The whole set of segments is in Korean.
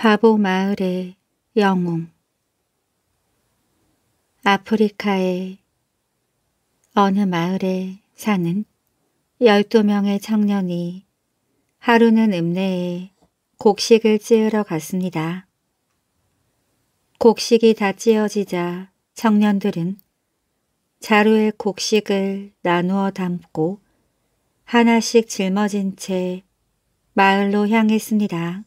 바보 마을의 영웅 아프리카의 어느 마을에 사는 12명의 청년이 하루는 읍내에 곡식을 찌으러 갔습니다. 곡식이 다 찌어지자 청년들은 자루에 곡식을 나누어 담고 하나씩 짊어진 채 마을로 향했습니다.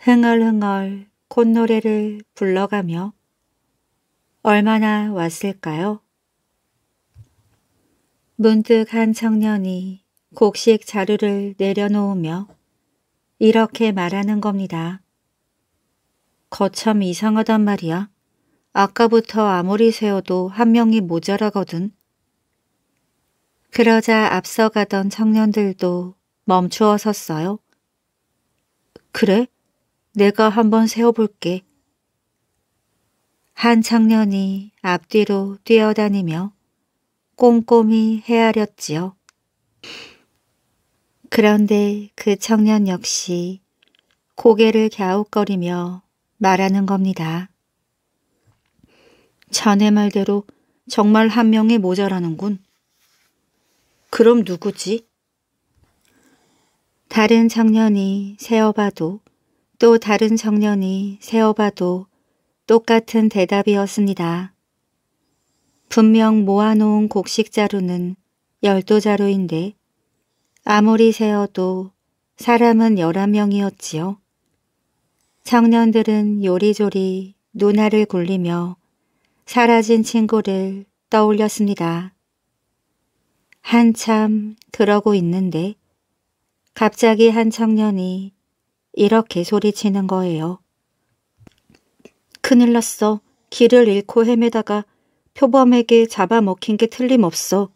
흥얼흥얼 콧노래를 불러가며 얼마나 왔을까요? 문득 한 청년이 곡식 자루를 내려놓으며 이렇게 말하는 겁니다. 거참 이상하단 말이야. 아까부터 아무리 세워도 한 명이 모자라거든. 그러자 앞서가던 청년들도 멈추어 섰어요. 그래? 내가 한번 세어볼게. 한 청년이 앞뒤로 뛰어다니며 꼼꼼히 헤아렸지요. 그런데 그 청년 역시 고개를 갸웃거리며 말하는 겁니다. 자네 말대로 정말 한 명이 모자라는군. 그럼 누구지? 다른 청년이 세어봐도 또 다른 청년이 세어봐도 똑같은 대답이었습니다. 분명 모아놓은 곡식 자루는 열도 자루인데 아무리 세어도 사람은 열한 명이었지요. 청년들은 요리조리 누나를 굴리며 사라진 친구를 떠올렸습니다. 한참 그러고 있는데 갑자기 한 청년이 이렇게 소리치는 거예요. 큰일 났어. 길을 잃고 헤매다가 표범에게 잡아먹힌 게 틀림없어.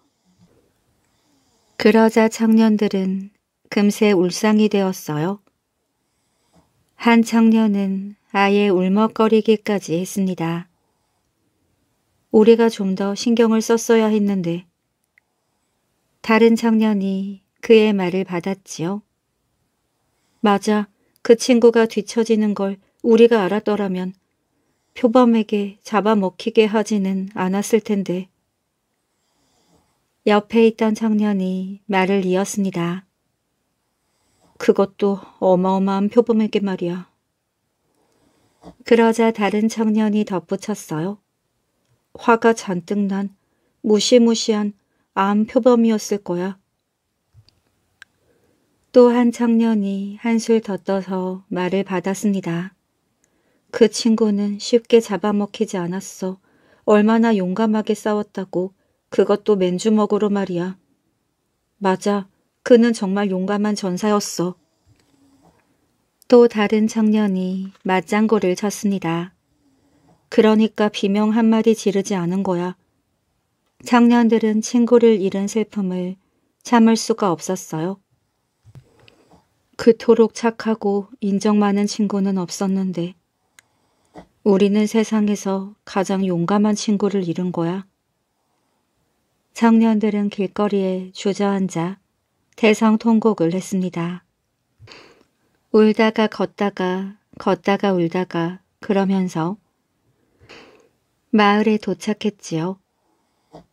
그러자 청년들은 금세 울상이 되었어요. 한 청년은 아예 울먹거리기까지 했습니다. 우리가 좀 더 신경을 썼어야 했는데 다른 청년이 그의 말을 받았지요. 맞아, 그 친구가 뒤처지는 걸 우리가 알았더라면 표범에게 잡아먹히게 하지는 않았을 텐데. 옆에 있던 청년이 말을 이었습니다. 그것도 어마어마한 표범에게 말이야. 그러자 다른 청년이 덧붙였어요. 화가 잔뜩 난 무시무시한 암 표범이었을 거야. 또한 청년이 한술 더 떠서 말을 받았습니다. 그 친구는 쉽게 잡아먹히지 않았어. 얼마나 용감하게 싸웠다고. 그것도 맨주먹으로 말이야. 맞아. 그는 정말 용감한 전사였어. 또 다른 청년이 맞장구를 쳤습니다. 그러니까 비명 한마디 지르지 않은 거야. 청년들은 친구를 잃은 슬픔을 참을 수가 없었어요. 그토록 착하고 인정 많은 친구는 없었는데 우리는 세상에서 가장 용감한 친구를 잃은 거야. 청년들은 길거리에 주저앉아 대상 통곡을 했습니다. 울다가 걷다가 걷다가 울다가 그러면서 마을에 도착했지요.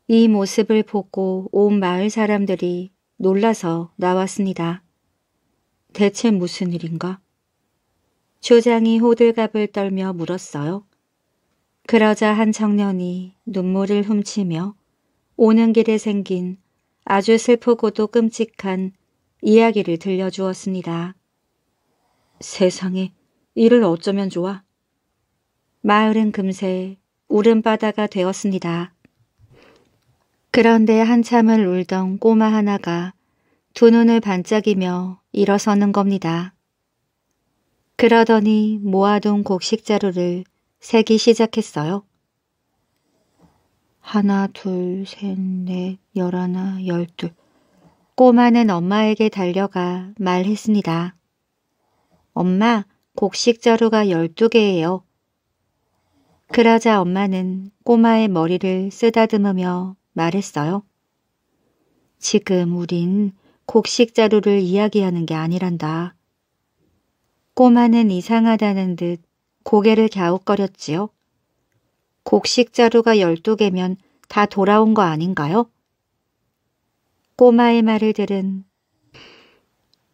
이 모습을 보고 온 마을 사람들이 놀라서 나왔습니다. 대체 무슨 일인가? 조장이 호들갑을 떨며 물었어요. 그러자 한 청년이 눈물을 훔치며 오는 길에 생긴 아주 슬프고도 끔찍한 이야기를 들려주었습니다. 세상에 이를 어쩌면 좋아? 마을은 금세 울음바다가 되었습니다. 그런데 한참을 울던 꼬마 하나가 두 눈을 반짝이며 일어서는 겁니다. 그러더니 모아둔 곡식 자루를 세기 시작했어요. 하나, 둘, 셋, 넷, 열하나, 열둘. 꼬마는 엄마에게 달려가 말했습니다. 엄마, 곡식 자루가 열두 개예요. 그러자 엄마는 꼬마의 머리를 쓰다듬으며 말했어요. 지금 우린 곡식 자루를 이야기하는 게 아니란다. 꼬마는 이상하다는 듯 고개를 갸웃거렸지요. 곡식 자루가 열두 개면다 돌아온 거 아닌가요? 꼬마의 말을 들은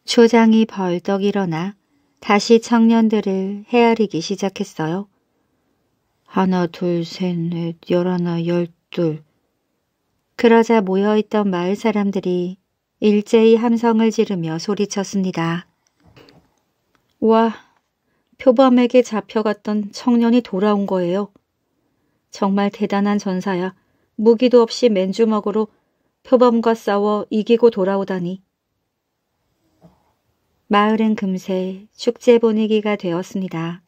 초장이 벌떡 일어나 다시 청년들을 헤아리기 시작했어요. 하나, 둘, 셋, 넷, 열하나, 열둘. 그러자 모여있던 마을 사람들이 일제히 함성을 지르며 소리쳤습니다. 와, 표범에게 잡혀갔던 청년이 돌아온 거예요. 정말 대단한 전사야. 무기도 없이 맨주먹으로 표범과 싸워 이기고 돌아오다니. 마을은 금세 축제 분위기가 되었습니다.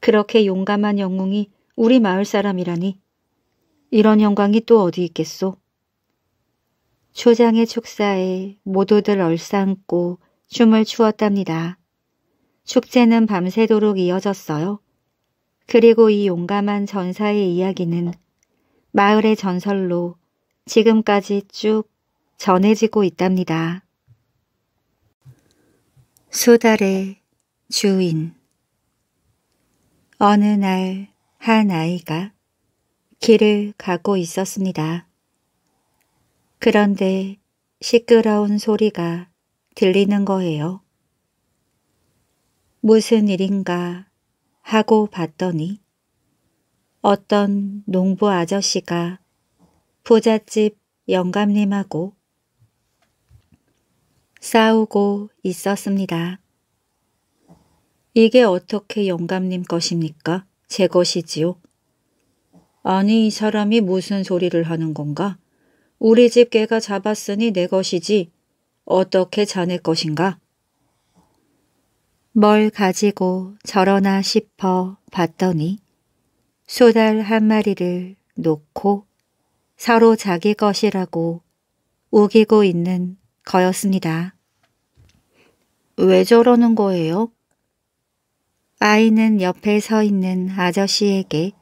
그렇게 용감한 영웅이 우리 마을 사람이라니. 이런 영광이 또 어디 있겠소? 초장의 축사에 모두들 얼싸안고 춤을 추었답니다. 축제는 밤새도록 이어졌어요. 그리고 이 용감한 전사의 이야기는 마을의 전설로 지금까지 쭉 전해지고 있답니다. 수달의 주인 어느 날 한 아이가 길을 가고 있었습니다. 그런데 시끄러운 소리가 들리는 거예요. 무슨 일인가 하고 봤더니 어떤 농부 아저씨가 부잣집 영감님하고 싸우고 있었습니다. 이게 어떻게 영감님 것입니까? 제 것이지요. 아니 이 사람이 무슨 소리를 하는 건가? 우리 집 개가 잡았으니 내 것이지 어떻게 자네 것인가? 뭘 가지고 저러나 싶어 봤더니 소달 한 마리를 놓고 서로 자기 것이라고 우기고 있는 거였습니다. 왜 저러는 거예요? 아이는 옆에 서 있는 아저씨에게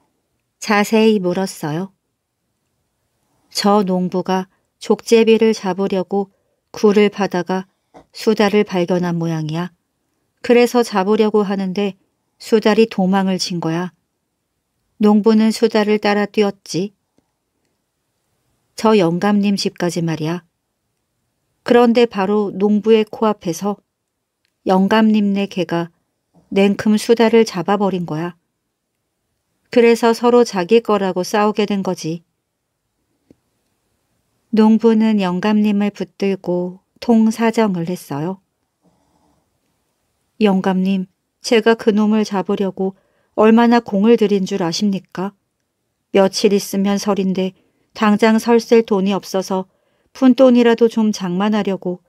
자세히 물었어요. 저 농부가 족제비를 잡으려고 굴을 파다가 수달을 발견한 모양이야. 그래서 잡으려고 하는데 수달이 도망을 친 거야. 농부는 수달을 따라 뛰었지. 저 영감님 집까지 말이야. 그런데 바로 농부의 코앞에서 영감님네 개가 냉큼 수달을 잡아버린 거야. 그래서 서로 자기 거라고 싸우게 된 거지. 농부는 영감님을 붙들고 통사정을 했어요. 영감님, 제가 그놈을 잡으려고 얼마나 공을 들인 줄 아십니까? 며칠 있으면 설인데 당장 설셀 돈이 없어서 푼돈이라도 좀 장만하려고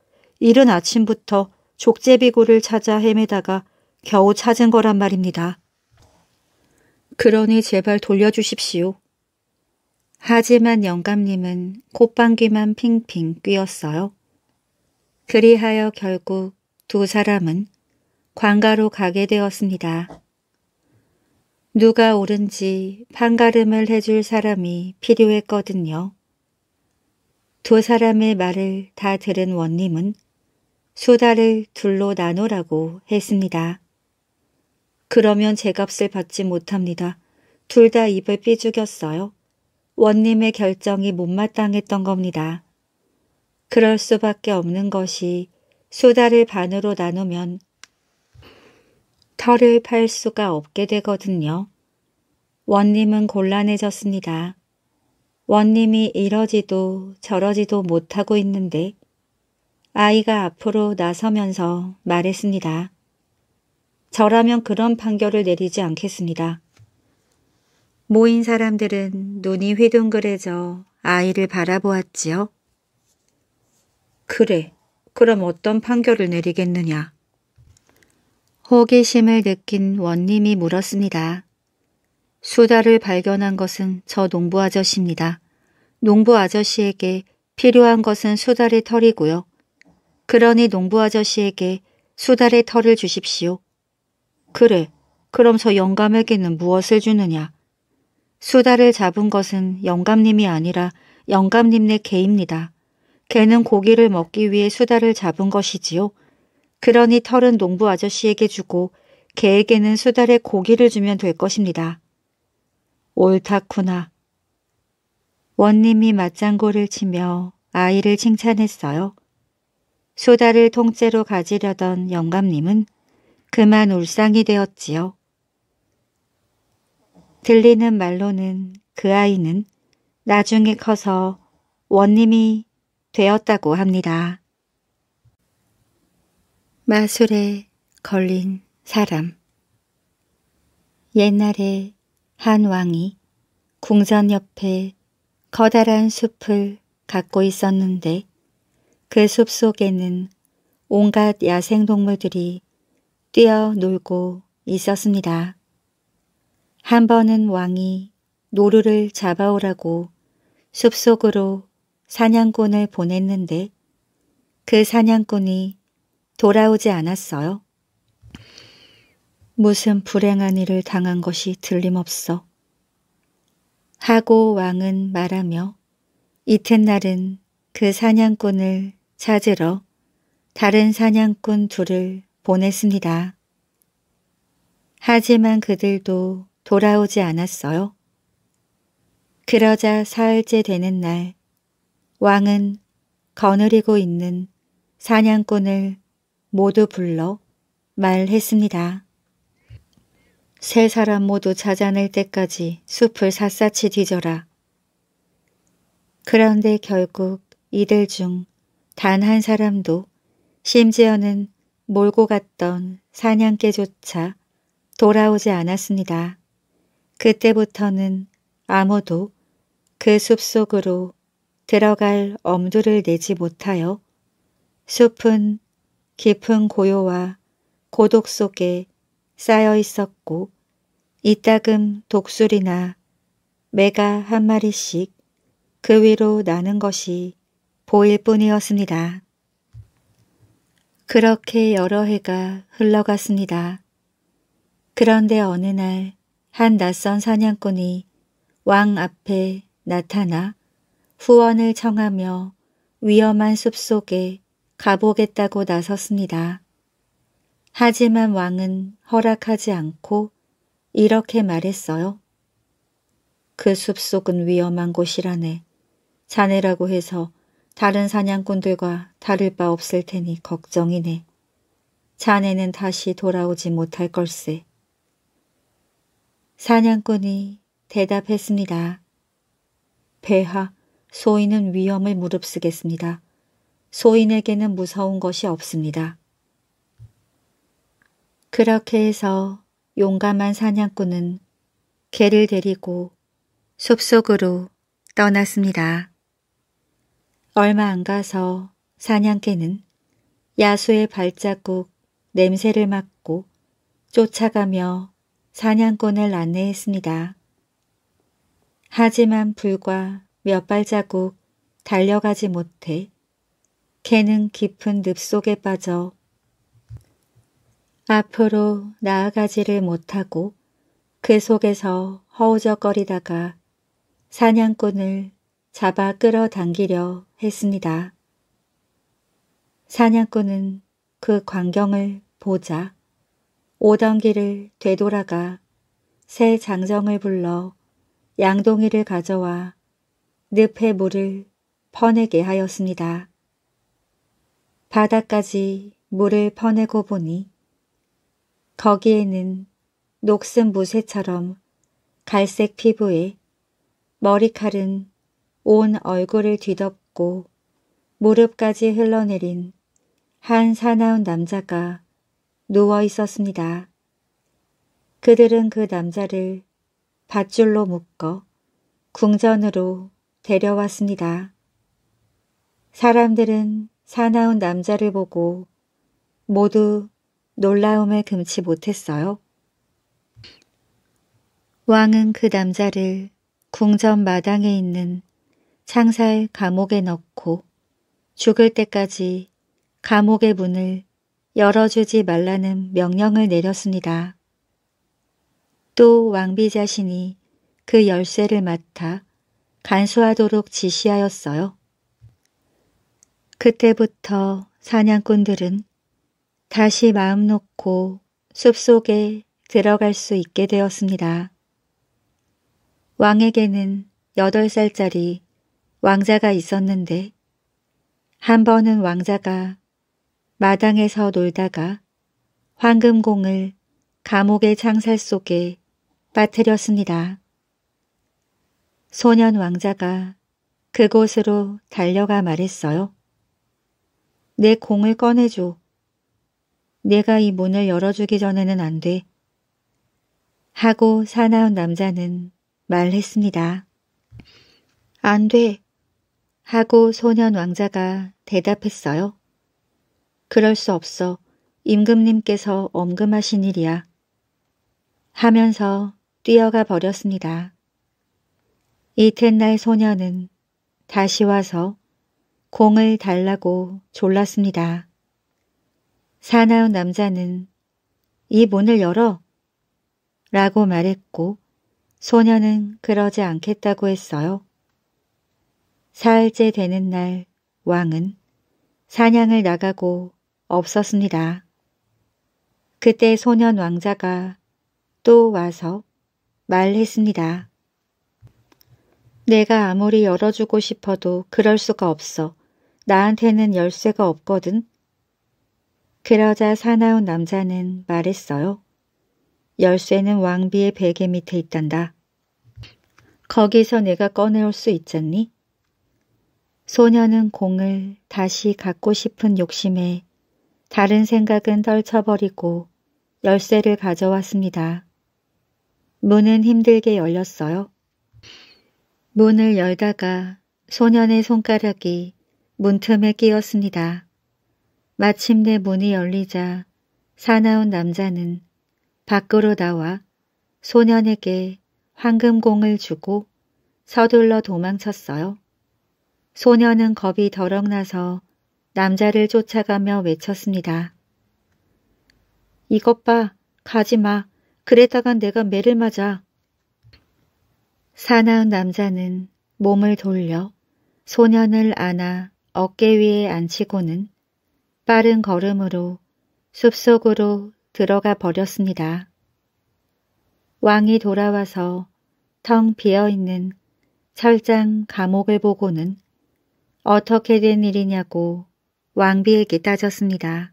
이른 아침부터 족제비고를 찾아 헤매다가 겨우 찾은 거란 말입니다. 그러니 제발 돌려주십시오. 하지만 영감님은 콧방귀만 핑핑 뀌었어요. 그리하여 결국 두 사람은 관가로 가게 되었습니다. 누가 옳은지 판가름을 해줄 사람이 필요했거든요. 두 사람의 말을 다 들은 원님은 수다를 둘로 나누라고 했습니다. 그러면 제 값을 받지 못합니다. 둘 다 입을 삐죽였어요. 원님의 결정이 못마땅했던 겁니다. 그럴 수밖에 없는 것이 수다를 반으로 나누면 털을 팔 수가 없게 되거든요. 원님은 곤란해졌습니다. 원님이 이러지도 저러지도 못하고 있는데 아이가 앞으로 나서면서 말했습니다. 저라면 그런 판결을 내리지 않겠습니다. 모인 사람들은 눈이 휘둥그레져 아이를 바라보았지요. 그래, 그럼 어떤 판결을 내리겠느냐? 호기심을 느낀 원님이 물었습니다. 수다를 발견한 것은 저 농부 아저씨입니다. 농부 아저씨에게 필요한 것은 수다의 털이고요. 그러니 농부 아저씨에게 수다의 털을 주십시오. 그래, 그럼 저 영감에게는 무엇을 주느냐? 수다를 잡은 것은 영감님이 아니라 영감님네 개입니다. 개는 고기를 먹기 위해 수다를 잡은 것이지요. 그러니 털은 농부 아저씨에게 주고 개에게는 수달의 고기를 주면 될 것입니다. 옳다쿠나. 원님이 맞장구를 치며 아이를 칭찬했어요. 수달을 통째로 가지려던 영감님은 그만 울상이 되었지요. 들리는 말로는 그 아이는 나중에 커서 원님이 되었다고 합니다. 마술에 걸린 사람 옛날에 한 왕이 궁전 옆에 커다란 숲을 갖고 있었는데 그 숲 속에는 온갖 야생동물들이 뛰어놀고 있었습니다. 한 번은 왕이 노루를 잡아오라고 숲속으로 사냥꾼을 보냈는데 그 사냥꾼이 돌아오지 않았어요. 무슨 불행한 일을 당한 것이 들림없어. 하고 왕은 말하며 이튿날은 그 사냥꾼을 찾으러 다른 사냥꾼 둘을 보냈습니다. 하지만 그들도 돌아오지 않았어요. 그러자 사흘째 되는 날 왕은 거느리고 있는 사냥꾼을 모두 불러 말했습니다. 세 사람 모두 찾아낼 때까지 숲을 샅샅이 뒤져라. 그런데 결국 이들 중 단 한 사람도 심지어는 몰고 갔던 사냥개조차 돌아오지 않았습니다. 그때부터는 아무도 그 숲속으로 들어갈 엄두를 내지 못하여 숲은 깊은 고요와 고독 속에 쌓여 있었고 이따금 독수리나 매가 한 마리씩 그 위로 나는 것이 보일 뿐이었습니다. 그렇게 여러 해가 흘러갔습니다. 그런데 어느 날한 낯선 사냥꾼이 왕 앞에 나타나 후원을 청하며 위험한 숲속에 가보겠다고 나섰습니다. 하지만 왕은 허락하지 않고 이렇게 말했어요. 그 숲속은 위험한 곳이라네. 자네라고 해서 다른 사냥꾼들과 다를 바 없을 테니 걱정이네. 자네는 다시 돌아오지 못할 걸세. 사냥꾼이 대답했습니다. 배하 소인은 위험을 무릅쓰겠습니다. 소인에게는 무서운 것이 없습니다. 그렇게 해서 용감한 사냥꾼은 개를 데리고 숲속으로 떠났습니다. 얼마 안 가서 사냥개는 야수의 발자국 냄새를 맡고 쫓아가며 사냥꾼을 안내했습니다. 하지만 불과 몇 발자국 달려가지 못해 개는 깊은 늪 속에 빠져 앞으로 나아가지를 못하고 그 속에서 허우적거리다가 사냥꾼을 잡아 끌어당기려 했습니다. 사냥꾼은 그 광경을 보자 오던 길을 되돌아가 새 장정을 불러 양동이를 가져와 늪의 물을 퍼내게 하였습니다. 바닥까지 물을 퍼내고 보니 거기에는 녹슨 무쇠처럼 갈색 피부에 머리칼은 온 얼굴을 뒤덮고 무릎까지 흘러내린 한 사나운 남자가 누워 있었습니다. 그들은 그 남자를 밧줄로 묶어 궁전으로 데려왔습니다. 사람들은 사나운 남자를 보고 모두 놀라움에 금치 못했어요. 왕은 그 남자를 궁전 마당에 있는 창살 감옥에 넣고 죽을 때까지 감옥의 문을 열어주지 말라는 명령을 내렸습니다. 또 왕비 자신이 그 열쇠를 맡아 간수하도록 지시하였어요. 그때부터 사냥꾼들은 다시 마음 놓고 숲속에 들어갈 수 있게 되었습니다. 왕에게는 8살짜리 왕자가 있었는데 한 번은 왕자가 마당에서 놀다가 황금공을 감옥의 장살 속에 빠뜨렸습니다. 소년 왕자가 그곳으로 달려가 말했어요. 내 공을 꺼내줘. 내가 이 문을 열어주기 전에는 안 돼. 하고 사나운 남자는 말했습니다. 안 돼. 하고 소년 왕자가 대답했어요. 그럴 수 없어. 임금님께서 엄금하신 일이야. 하면서 뛰어가 버렸습니다. 이튿날 소녀는 다시 와서 공을 달라고 졸랐습니다. 사나운 남자는 이 문을 열어 라고 말했고 소녀는 그러지 않겠다고 했어요. 사흘째 되는 날 왕은 사냥을 나가고 없었습니다. 그때 소년 왕자가 또 와서 말했습니다. 내가 아무리 열어주고 싶어도 그럴 수가 없어. 나한테는 열쇠가 없거든. 그러자 사나운 남자는 말했어요. 열쇠는 왕비의 베개 밑에 있단다. 거기서 내가 꺼내올 수 있잖니? 소녀는 공을 다시 갖고 싶은 욕심에 다른 생각은 떨쳐버리고 열쇠를 가져왔습니다. 문은 힘들게 열렸어요. 문을 열다가 소년의 손가락이 문틈에 끼었습니다. 마침내 문이 열리자 사나운 남자는 밖으로 나와 소년에게 황금공을 주고 서둘러 도망쳤어요. 소년은 겁이 더럭 나서 남자를 쫓아가며 외쳤습니다. 이것 봐, 가지 마. 그랬다간 내가 매를 맞아. 사나운 남자는 몸을 돌려 소년을 안아 어깨 위에 앉히고는 빠른 걸음으로 숲속으로 들어가 버렸습니다. 왕이 돌아와서 텅 비어있는 철장 감옥을 보고는 어떻게 된 일이냐고 왕비에게 따졌습니다.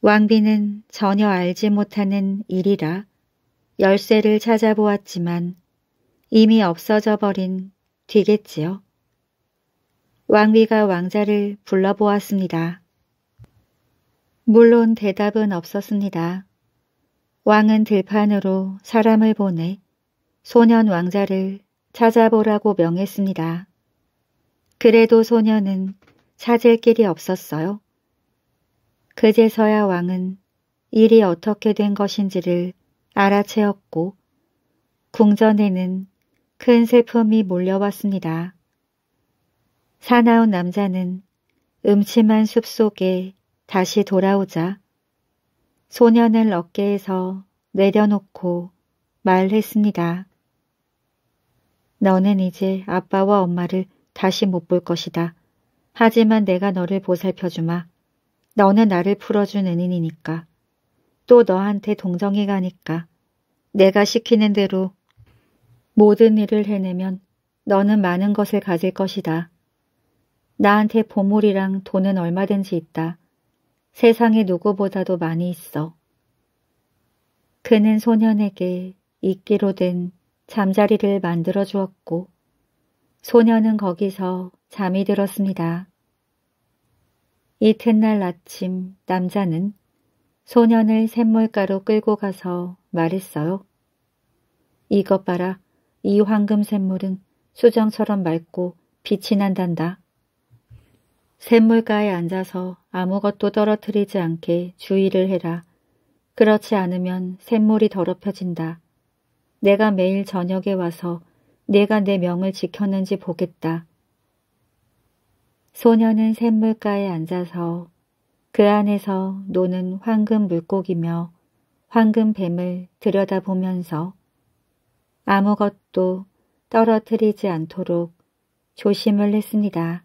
왕비는 전혀 알지 못하는 일이라 열쇠를 찾아보았지만 이미 없어져 버린 뒤겠지요. 왕비가 왕자를 불러보았습니다. 물론 대답은 없었습니다. 왕은 들판으로 사람을 보내 소년 왕자를 찾아보라고 명했습니다. 그래도 소년은 찾을 길이 없었어요. 그제서야 왕은 일이 어떻게 된 것인지를 알아채었고 궁전에는 큰 슬픔이 몰려왔습니다. 사나운 남자는 음침한 숲속에 다시 돌아오자 소년을 어깨에서 내려놓고 말했습니다. 너는 이제 아빠와 엄마를 다시 못 볼 것이다. 하지만 내가 너를 보살펴주마. 너는 나를 풀어준 은인이니까. 또 너한테 동정해 가니까. 내가 시키는 대로 모든 일을 해내면 너는 많은 것을 가질 것이다. 나한테 보물이랑 돈은 얼마든지 있다. 세상에 누구보다도 많이 있어. 그는 소년에게 이기로된 잠자리를 만들어 주었고 소년은 거기서 잠이 들었습니다. 이튿날 아침 남자는 소년을 샘물가로 끌고 가서 말했어요. 이것 봐라. 이 황금 샘물은 수정처럼 맑고 빛이 난단다. 샘물가에 앉아서 아무것도 떨어뜨리지 않게 주의를 해라. 그렇지 않으면 샘물이 더럽혀진다. 내가 매일 저녁에 와서 내가 내 명을 지켰는지 보겠다. 소녀는 샘물가에 앉아서 그 안에서 노는 황금 물고기며 황금 뱀을 들여다보면서 아무것도 떨어뜨리지 않도록 조심을 했습니다.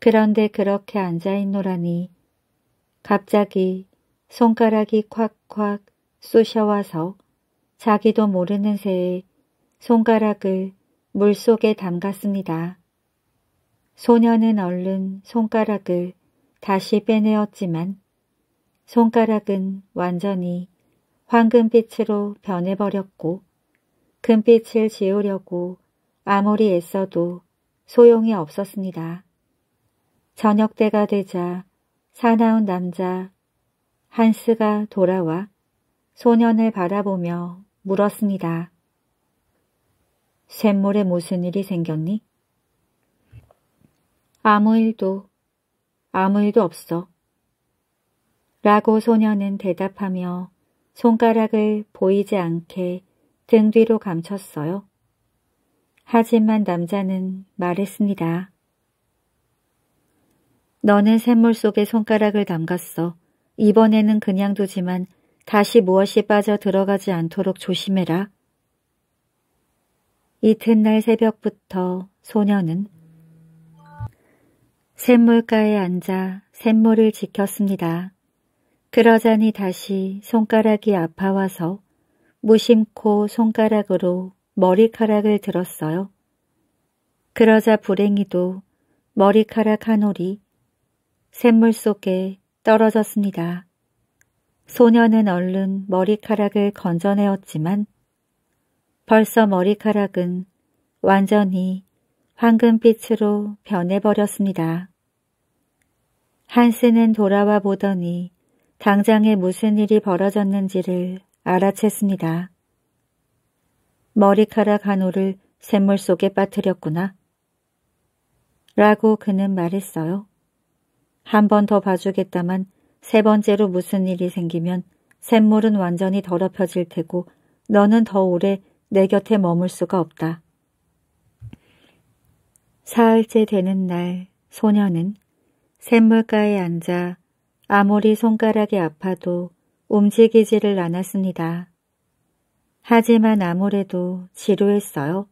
그런데 그렇게 앉아있노라니 갑자기 손가락이 콱콱 쑤셔와서 자기도 모르는 새에 손가락을 물속에 담갔습니다. 소녀는 얼른 손가락을 다시 빼내었지만 손가락은 완전히 황금빛으로 변해버렸고 금빛을 지우려고 아무리 애써도 소용이 없었습니다. 저녁 때가 되자 사나운 남자 한스가 돌아와 소년을 바라보며 물었습니다. 샘물에 무슨 일이 생겼니? 아무 일도, 아무 일도 없어. 라고 소녀는 대답하며 손가락을 보이지 않게 등 뒤로 감췄어요. 하지만 남자는 말했습니다. 너는 샘물 속에 손가락을 담갔어. 이번에는 그냥 두지만 다시 무엇이 빠져 들어가지 않도록 조심해라. 이튿날 새벽부터 소녀는 샘물가에 앉아 샘물을 지켰습니다. 그러자니 다시 손가락이 아파와서 무심코 손가락으로 머리카락을 들었어요. 그러자 불행히도 머리카락 한 올이 샘물 속에 떨어졌습니다. 소녀는 얼른 머리카락을 건져내었지만 벌써 머리카락은 완전히 황금빛으로 변해버렸습니다. 한스는 돌아와 보더니 당장에 무슨 일이 벌어졌는지를 알아챘습니다. 머리카락 한 올을 샘물 속에 빠뜨렸구나. 라고 그는 말했어요. 한 번 더 봐주겠다만 세 번째로 무슨 일이 생기면 샘물은 완전히 더럽혀질 테고 너는 더 오래 내 곁에 머물 수가 없다. 사흘째 되는 날 소녀는 샘물가에 앉아 아무리 손가락이 아파도 움직이지를 않았습니다. 하지만 아무래도 지루했어요.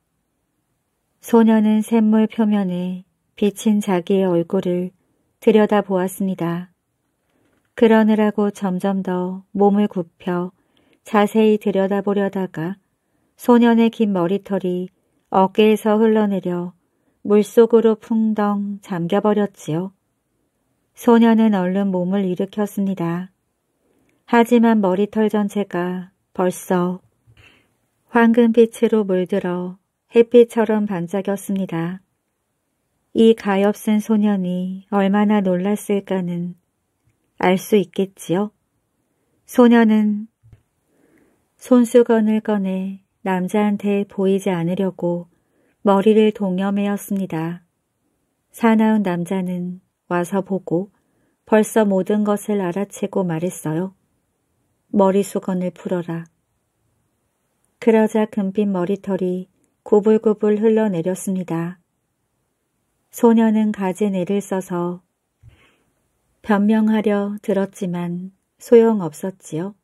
소녀는 샘물 표면에 비친 자기의 얼굴을 들여다보았습니다. 그러느라고 점점 더 몸을 굽혀 자세히 들여다보려다가 소년의 긴 머리털이 어깨에서 흘러내려 물속으로 풍덩 잠겨버렸지요. 소녀는 얼른 몸을 일으켰습니다. 하지만 머리털 전체가 벌써 황금빛으로 물들어 햇빛처럼 반짝였습니다. 이 가엾은 소년이 얼마나 놀랐을까는 알 수 있겠지요. 소녀는 손수건을 꺼내 남자한테 보이지 않으려고 머리를 동여매었습니다. 사나운 남자는 와서 보고 벌써 모든 것을 알아채고 말했어요. 머리 수건을 풀어라. 그러자 금빛 머리털이 구불구불 흘러내렸습니다. 소녀는 가진애를 써서 변명하려 들었지만 소용없었지요.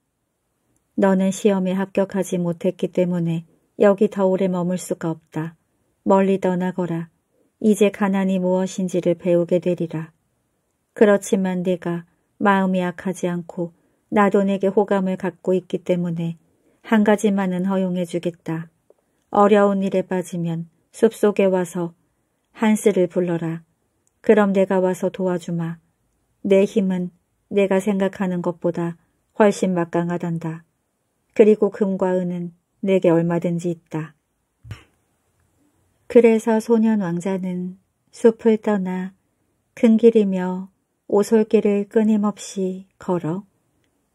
너는 시험에 합격하지 못했기 때문에 여기 더 오래 머물 수가 없다. 멀리 떠나거라. 이제 가난이 무엇인지를 배우게 되리라. 그렇지만 네가 마음이 약하지 않고 나도 내게 호감을 갖고 있기 때문에 한 가지만은 허용해 주겠다. 어려운 일에 빠지면 숲속에 와서 한스를 불러라. 그럼 내가 와서 도와주마. 내 힘은 내가 생각하는 것보다 훨씬 막강하단다. 그리고 금과 은은 내게 얼마든지 있다. 그래서 소년 왕자는 숲을 떠나 큰 길이며 오솔길을 끊임없이 걸어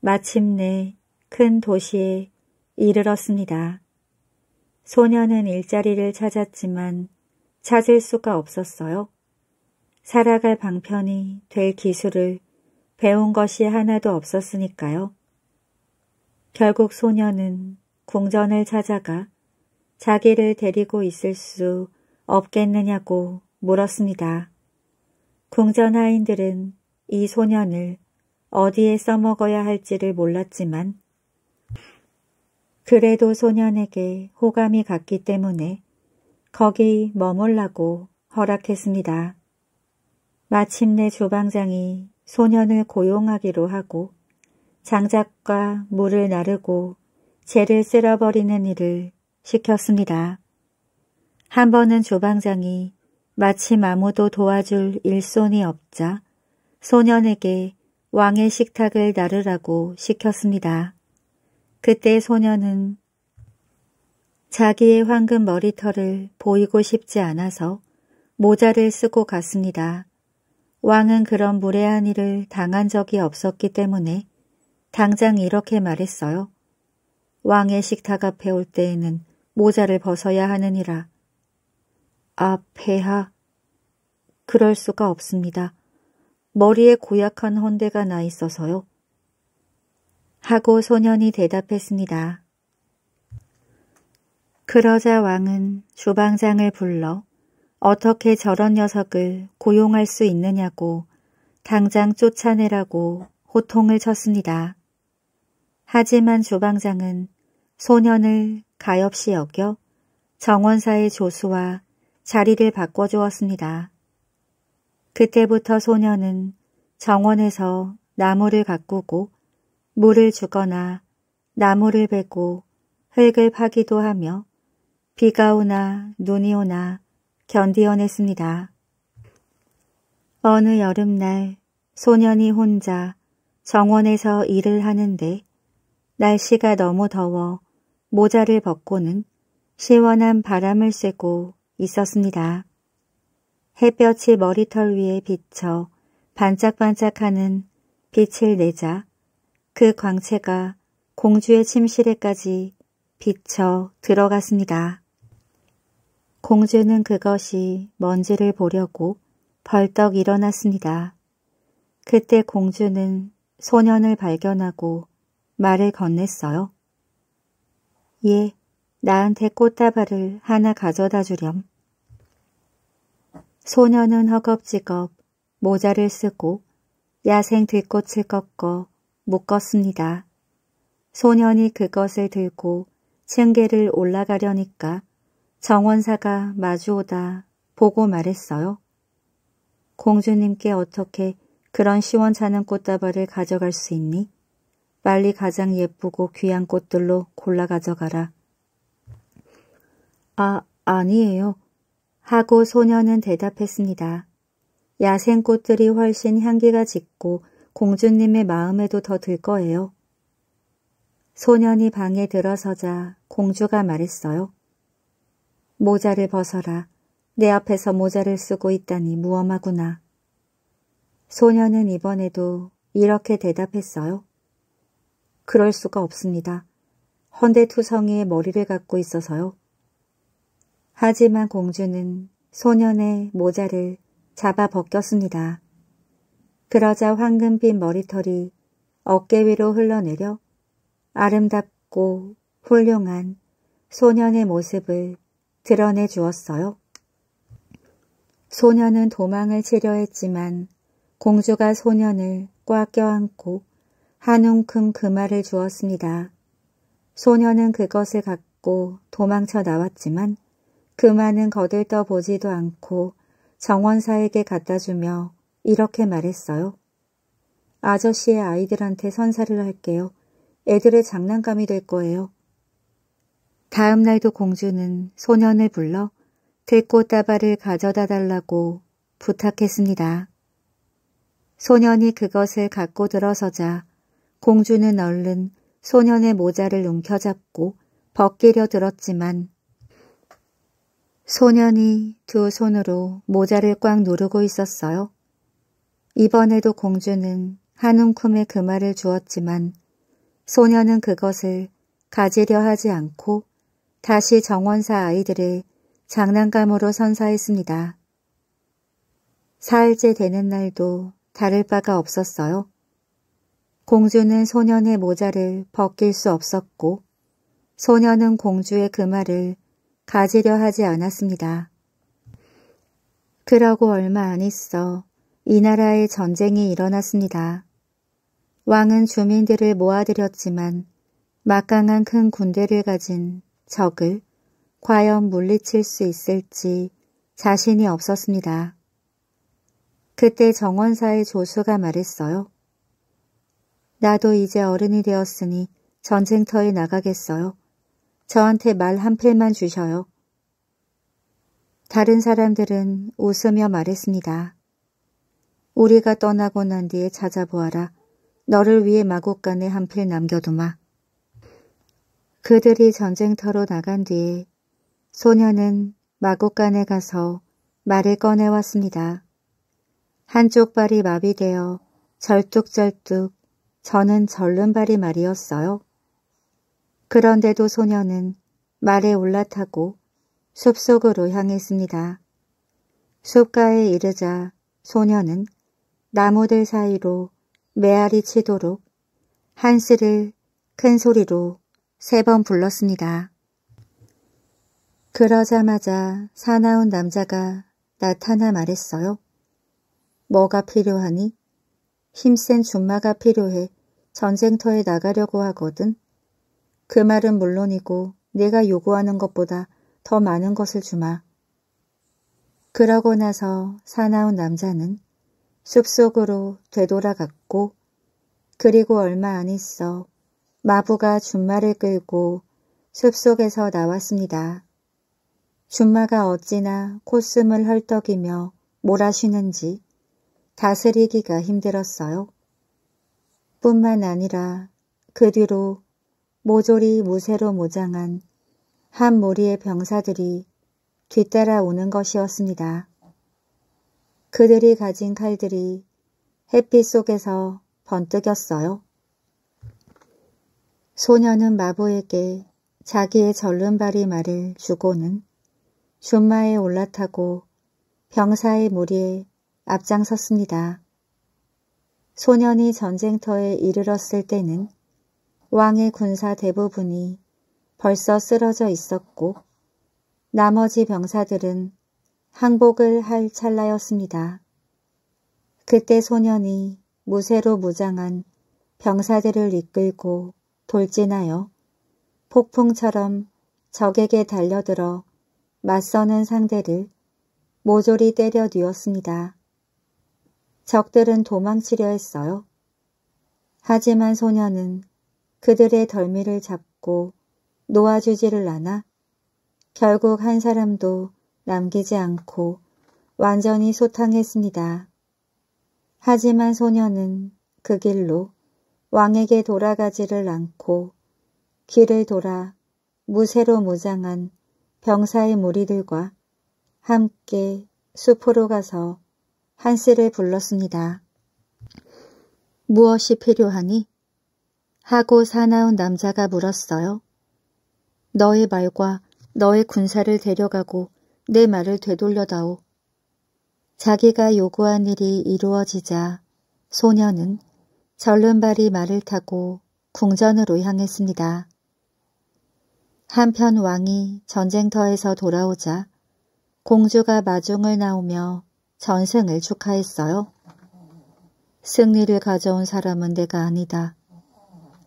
마침내 큰 도시에 이르렀습니다. 소년은 일자리를 찾았지만 찾을 수가 없었어요. 살아갈 방편이 될 기술을 배운 것이 하나도 없었으니까요. 결국 소년은 궁전을 찾아가 자기를 데리고 있을 수 없겠느냐고 물었습니다. 궁전 하인들은 이 소년을 어디에 써먹어야 할지를 몰랐지만 그래도 소년에게 호감이 갔기 때문에 거기 머물라고 허락했습니다. 마침내 조방장이 소년을 고용하기로 하고 장작과 물을 나르고 재를 쓸어버리는 일을 시켰습니다. 한 번은 조방장이 마침 아무도 도와줄 일손이 없자 소년에게 왕의 식탁을 나르라고 시켰습니다. 그때 소년은 자기의 황금 머리털을 보이고 싶지 않아서 모자를 쓰고 갔습니다. 왕은 그런 무례한 일을 당한 적이 없었기 때문에 당장 이렇게 말했어요. 왕의 식탁 앞에 올 때에는 모자를 벗어야 하느니라. 아, 폐하. 그럴 수가 없습니다. 머리에 고약한 헌대가나 있어서요. 하고 소년이 대답했습니다. 그러자 왕은 주방장을 불러 어떻게 저런 녀석을 고용할 수 있느냐고 당장 쫓아내라고 호통을 쳤습니다. 하지만 주방장은 소년을 가엾이 여겨 정원사의 조수와 자리를 바꿔주었습니다. 그때부터 소년은 정원에서 나무를 가꾸고 물을 주거나 나무를 베고 흙을 파기도 하며 비가 오나 눈이 오나 견디어냈습니다. 어느 여름날 소년이 혼자 정원에서 일을 하는데 날씨가 너무 더워 모자를 벗고는 시원한 바람을 쐬고 있었습니다. 햇볕이 머리털 위에 비쳐 반짝반짝하는 빛을 내자 그 광채가 공주의 침실에까지 비쳐 들어갔습니다. 공주는 그것이 먼지를 보려고 벌떡 일어났습니다. 그때 공주는 소년을 발견하고 말을 건넸어요. 예, 나한테 꽃다발을 하나 가져다 주렴. 소녀는 허겁지겁 모자를 쓰고 야생 뒷꽃을 꺾어 묶었습니다. 소년이 그것을 들고 층계를 올라가려니까 정원사가 마주오다 보고 말했어요. 공주님께 어떻게 그런 시원찮은 꽃다발을 가져갈 수 있니? 빨리 가장 예쁘고 귀한 꽃들로 골라 가져가라. 아, 아니에요. 하고 소녀는 대답했습니다. 야생꽃들이 훨씬 향기가 짙고 공주님의 마음에도 더 들 거예요. 소년이 방에 들어서자 공주가 말했어요. 모자를 벗어라. 내 앞에서 모자를 쓰고 있다니 무엄하구나. 소년은 이번에도 이렇게 대답했어요. 그럴 수가 없습니다. 헌데투성이의 머리를 갖고 있어서요. 하지만 공주는 소년의 모자를 잡아 벗겼습니다. 그러자 황금빛 머리털이 어깨 위로 흘러내려 아름답고 훌륭한 소년의 모습을 드러내 주었어요. 소년은 도망을 치려 했지만 공주가 소년을 꽉 껴안고 한웅큼그 말을 주었습니다. 소녀는 그것을 갖고 도망쳐 나왔지만 그 말은 거들떠 보지도 않고 정원사에게 갖다 주며 이렇게 말했어요. 아저씨의 아이들한테 선사를 할게요. 애들의 장난감이 될 거예요. 다음 날도 공주는 소년을 불러 들꽃다발을 가져다 달라고 부탁했습니다. 소년이 그것을 갖고 들어서자 공주는 얼른 소년의 모자를 움켜잡고 벗기려 들었지만 소년이 두 손으로 모자를 꽉 누르고 있었어요. 이번에도 공주는 한 움큼의 그말을 주었지만 소년은 그것을 가지려 하지 않고 다시 정원사 아이들을 장난감으로 선사했습니다. 사흘째 되는 날도 다를 바가 없었어요. 공주는 소년의 모자를 벗길 수 없었고 소년은 공주의 그말을 가지려 하지 않았습니다. 그러고 얼마 안 있어 이 나라에 전쟁이 일어났습니다. 왕은 주민들을 모아들였지만 막강한 큰 군대를 가진 적을 과연 물리칠 수 있을지 자신이 없었습니다. 그때 정원사의 조수가 말했어요. 나도 이제 어른이 되었으니 전쟁터에 나가겠어요. 저한테 말 한 필만 주셔요. 다른 사람들은 웃으며 말했습니다. 우리가 떠나고 난 뒤에 찾아보아라. 너를 위해 마곡간에 한 필 남겨두마. 그들이 전쟁터로 나간 뒤에 소녀는 마곡간에 가서 말을 꺼내왔습니다. 한쪽 발이 마비되어 절뚝절뚝 저는 절름발이 말이었어요. 그런데도 소녀는 말에 올라타고 숲속으로 향했습니다. 숲가에 이르자 소녀는 나무들 사이로 메아리 치도록 한스를 큰 소리로 세 번 불렀습니다. 그러자마자 사나운 남자가 나타나 말했어요. 뭐가 필요하니? 힘센 줌마가 필요해. 전쟁터에 나가려고 하거든. 그 말은 물론이고 내가 요구하는 것보다 더 많은 것을 주마. 그러고 나서 사나운 남자는 숲속으로 되돌아갔고 그리고 얼마 안 있어 마부가 준마를 끌고 숲속에서 나왔습니다. 준마가 어찌나 콧숨을 헐떡이며 몰아쉬는지 다스리기가 힘들었어요. 뿐만 아니라 그 뒤로 모조리 무쇠로 모장한 한 무리의 병사들이 뒤따라오는 것이었습니다. 그들이 가진 칼들이 햇빛 속에서 번뜩였어요. 소녀는 마부에게 자기의 절름발이 말을 주고는 준마에 올라타고 병사의 무리에 앞장섰습니다. 소년이 전쟁터에 이르렀을 때는 왕의 군사 대부분이 벌써 쓰러져 있었고 나머지 병사들은 항복을 할 찰나였습니다. 그때 소년이 무쇠로 무장한 병사들을 이끌고 돌진하여 폭풍처럼 적에게 달려들어 맞서는 상대를 모조리 때려 뉘었습니다 적들은 도망치려 했어요. 하지만 소녀는 그들의 덜미를 잡고 놓아주지를 않아 결국 한 사람도 남기지 않고 완전히 소탕했습니다. 하지만 소녀는 그 길로 왕에게 돌아가지를 않고 길을 돌아 무쇠로 무장한 병사의 무리들과 함께 숲으로 가서 한스를 불렀습니다. 무엇이 필요하니? 하고 사나운 남자가 물었어요. 너의 말과 너의 군사를 데려가고 내 말을 되돌려다오. 자기가 요구한 일이 이루어지자 소녀는 절름발이 말을 타고 궁전으로 향했습니다. 한편 왕이 전쟁터에서 돌아오자 공주가 마중을 나오며 전생을 축하했어요. 승리를 가져온 사람은 내가 아니다.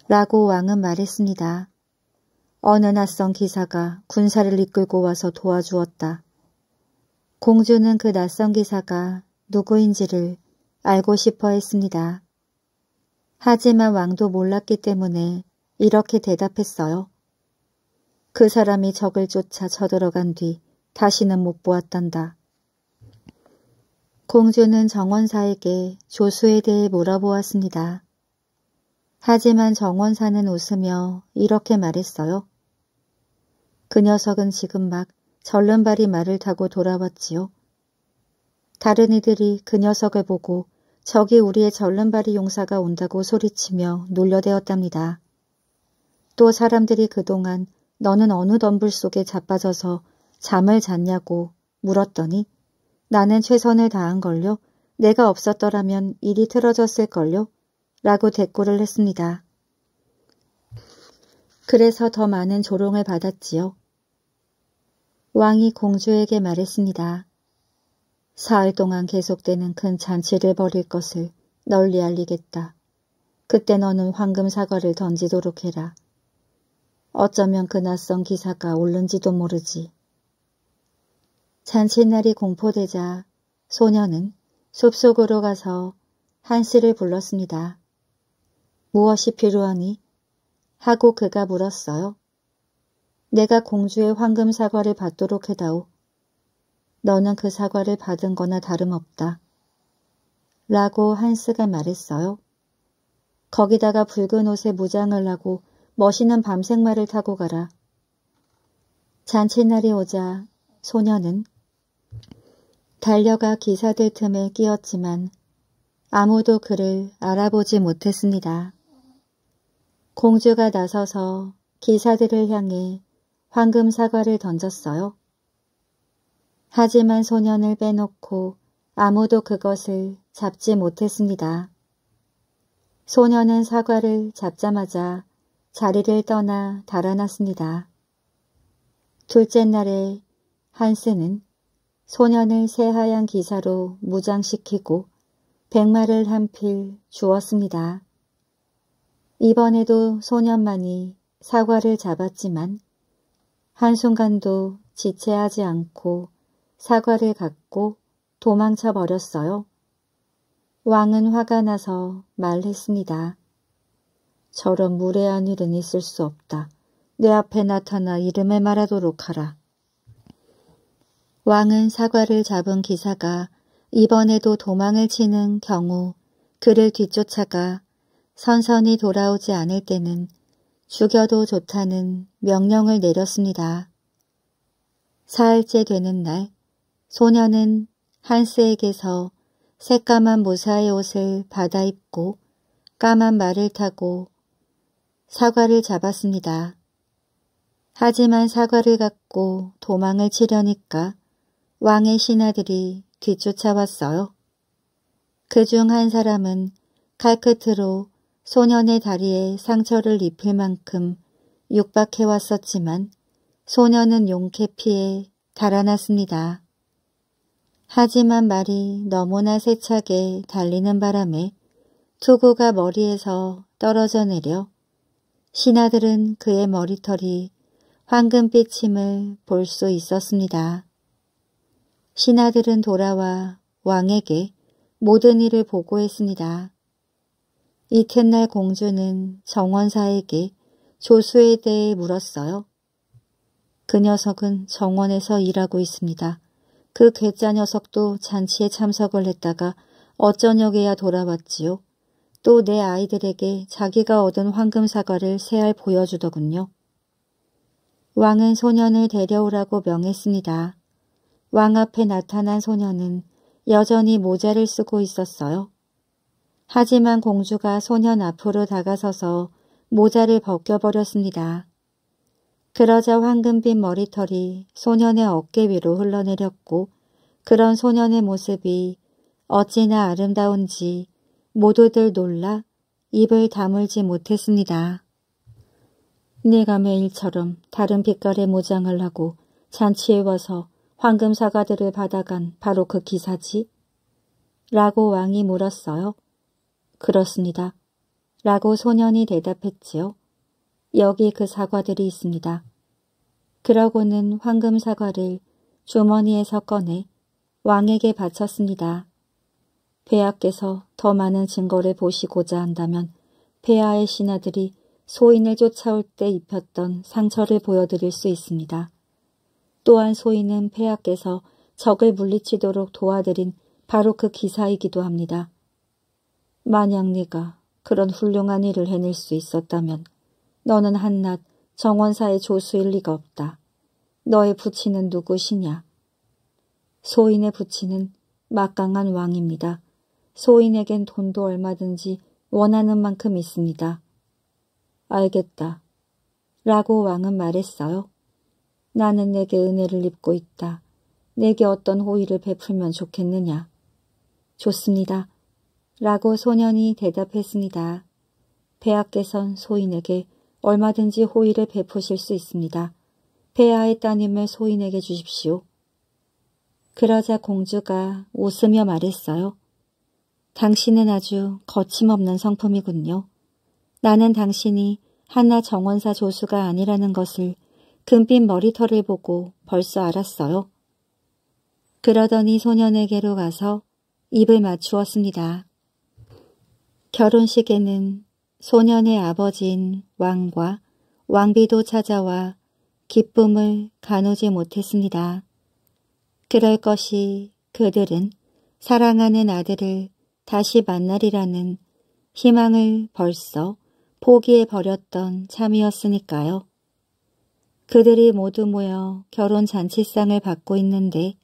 라고 왕은 말했습니다. 어느 낯선 기사가 군사를 이끌고 와서 도와주었다. 공주는 그 낯선 기사가 누구인지를 알고 싶어 했습니다. 하지만 왕도 몰랐기 때문에 이렇게 대답했어요. 그 사람이 적을 쫓아 쳐들어간 뒤 다시는 못 보았단다. 공주는 정원사에게 조수에 대해 물어보았습니다. 하지만 정원사는 웃으며 이렇게 말했어요. 그 녀석은 지금 막 절름발이 말을 타고 돌아왔지요. 다른 이들이 그 녀석을 보고 저기 우리의 절름발이 용사가 온다고 소리치며 놀려대었답니다. 또 사람들이 그동안 너는 어느 덤불 속에 자빠져서 잠을 잤냐고 물었더니 나는 최선을 다한 걸요. 내가 없었더라면 일이 틀어졌을 걸요. 라고 대꾸를 했습니다. 그래서 더 많은 조롱을 받았지요. 왕이 공주에게 말했습니다. 사흘 동안 계속되는 큰 잔치를 벌일 것을 널리 알리겠다. 그때 너는 황금 사과를 던지도록 해라. 어쩌면 그 낯선 기사가 옳은지도 모르지. 잔칫날이 공포되자 소녀는 숲속으로 가서 한씨를 불렀습니다. 무엇이 필요하니? 하고 그가 물었어요. 내가 공주의 황금 사과를 받도록 해다오. 너는 그 사과를 받은 거나 다름없다. 라고 한스가 말했어요. 거기다가 붉은 옷에 무장을 하고 멋있는 밤색말을 타고 가라. 잔칫날이 오자 소녀는 달려가 기사들 틈에 끼었지만 아무도 그를 알아보지 못했습니다. 공주가 나서서 기사들을 향해 황금 사과를 던졌어요. 하지만 소년을 빼놓고 아무도 그것을 잡지 못했습니다. 소년은 사과를 잡자마자 자리를 떠나 달아났습니다. 둘째 날에 한스는 소년을 새하얀 기사로 무장시키고 백마를 한 필 주었습니다. 이번에도 소년만이 사과를 잡았지만 한순간도 지체하지 않고 사과를 갖고 도망쳐 버렸어요. 왕은 화가 나서 말했습니다. 저런 무례한 일은 있을 수 없다. 내 앞에 나타나 이름을 말하도록 하라. 왕은 사과를 잡은 기사가 이번에도 도망을 치는 경우 그를 뒤쫓아가 선선히 돌아오지 않을 때는 죽여도 좋다는 명령을 내렸습니다. 사흘째 되는 날 소녀는 한스에게서 새까만 모사의 옷을 받아 입고 까만 말을 타고 사과를 잡았습니다. 하지만 사과를 갖고 도망을 치려니까 왕의 신하들이 뒤쫓아왔어요. 그중 한 사람은 칼끝으로 소년의 다리에 상처를 입힐 만큼 육박해왔었지만 소년은 용케 피해 달아났습니다. 하지만 말이 너무나 세차게 달리는 바람에 투구가 머리에서 떨어져 내려 신하들은 그의 머리털이 황금빛임을 볼 수 있었습니다. 신하들은 돌아와 왕에게 모든 일을 보고했습니다. 이튿날 공주는 정원사에게 조수에 대해 물었어요. 그 녀석은 정원에서 일하고 있습니다. 그 괴짜 녀석도 잔치에 참석을 했다가 어쩌녁에야 돌아왔지요. 또 내 아이들에게 자기가 얻은 황금사과를 새알 보여주더군요. 왕은 소년을 데려오라고 명했습니다. 왕 앞에 나타난 소녀는 여전히 모자를 쓰고 있었어요. 하지만 공주가 소년 앞으로 다가서서 모자를 벗겨버렸습니다. 그러자 황금빛 머리털이 소년의 어깨 위로 흘러내렸고 그런 소년의 모습이 어찌나 아름다운지 모두들 놀라 입을 다물지 못했습니다. 내가 네 매 일처럼 다른 빛깔의 모장을 하고 잔치에 와서 황금 사과들을 받아간 바로 그 기사지? 라고 왕이 물었어요. 그렇습니다. 라고 소년이 대답했지요. 여기 그 사과들이 있습니다. 그러고는 황금 사과를 주머니에서 꺼내 왕에게 바쳤습니다. 폐하께서 더 많은 증거를 보시고자 한다면 폐하의 신하들이 소인을 쫓아올 때 입혔던 상처를 보여드릴 수 있습니다. 또한 소인은 폐하께서 적을 물리치도록 도와드린 바로 그 기사이기도 합니다. 만약 네가 그런 훌륭한 일을 해낼 수 있었다면 너는 한낱 정원사의 조수일 리가 없다. 너의 부친은 누구시냐? 소인의 부친은 막강한 왕입니다. 소인에겐 돈도 얼마든지 원하는 만큼 있습니다. 알겠다. 라고 왕은 말했어요. 나는 내게 은혜를 입고 있다. 내게 어떤 호의를 베풀면 좋겠느냐. 좋습니다. 라고 소년이 대답했습니다. 배하께선 소인에게 얼마든지 호의를 베푸실 수 있습니다. 배하의 따님을 소인에게 주십시오. 그러자 공주가 웃으며 말했어요. 당신은 아주 거침없는 성품이군요. 나는 당신이 하나 정원사 조수가 아니라는 것을 금빛 머리털을 보고 벌써 알았어요. 그러더니 소년에게로 가서 입을 맞추었습니다. 결혼식에는 소년의 아버지인 왕과 왕비도 찾아와 기쁨을 가누지 못했습니다. 그럴 것이 그들은 사랑하는 아들을 다시 만나리라는 희망을 벌써 포기해버렸던 참이었으니까요. 그들이 모두 모여 결혼 잔치상을 받고 있는데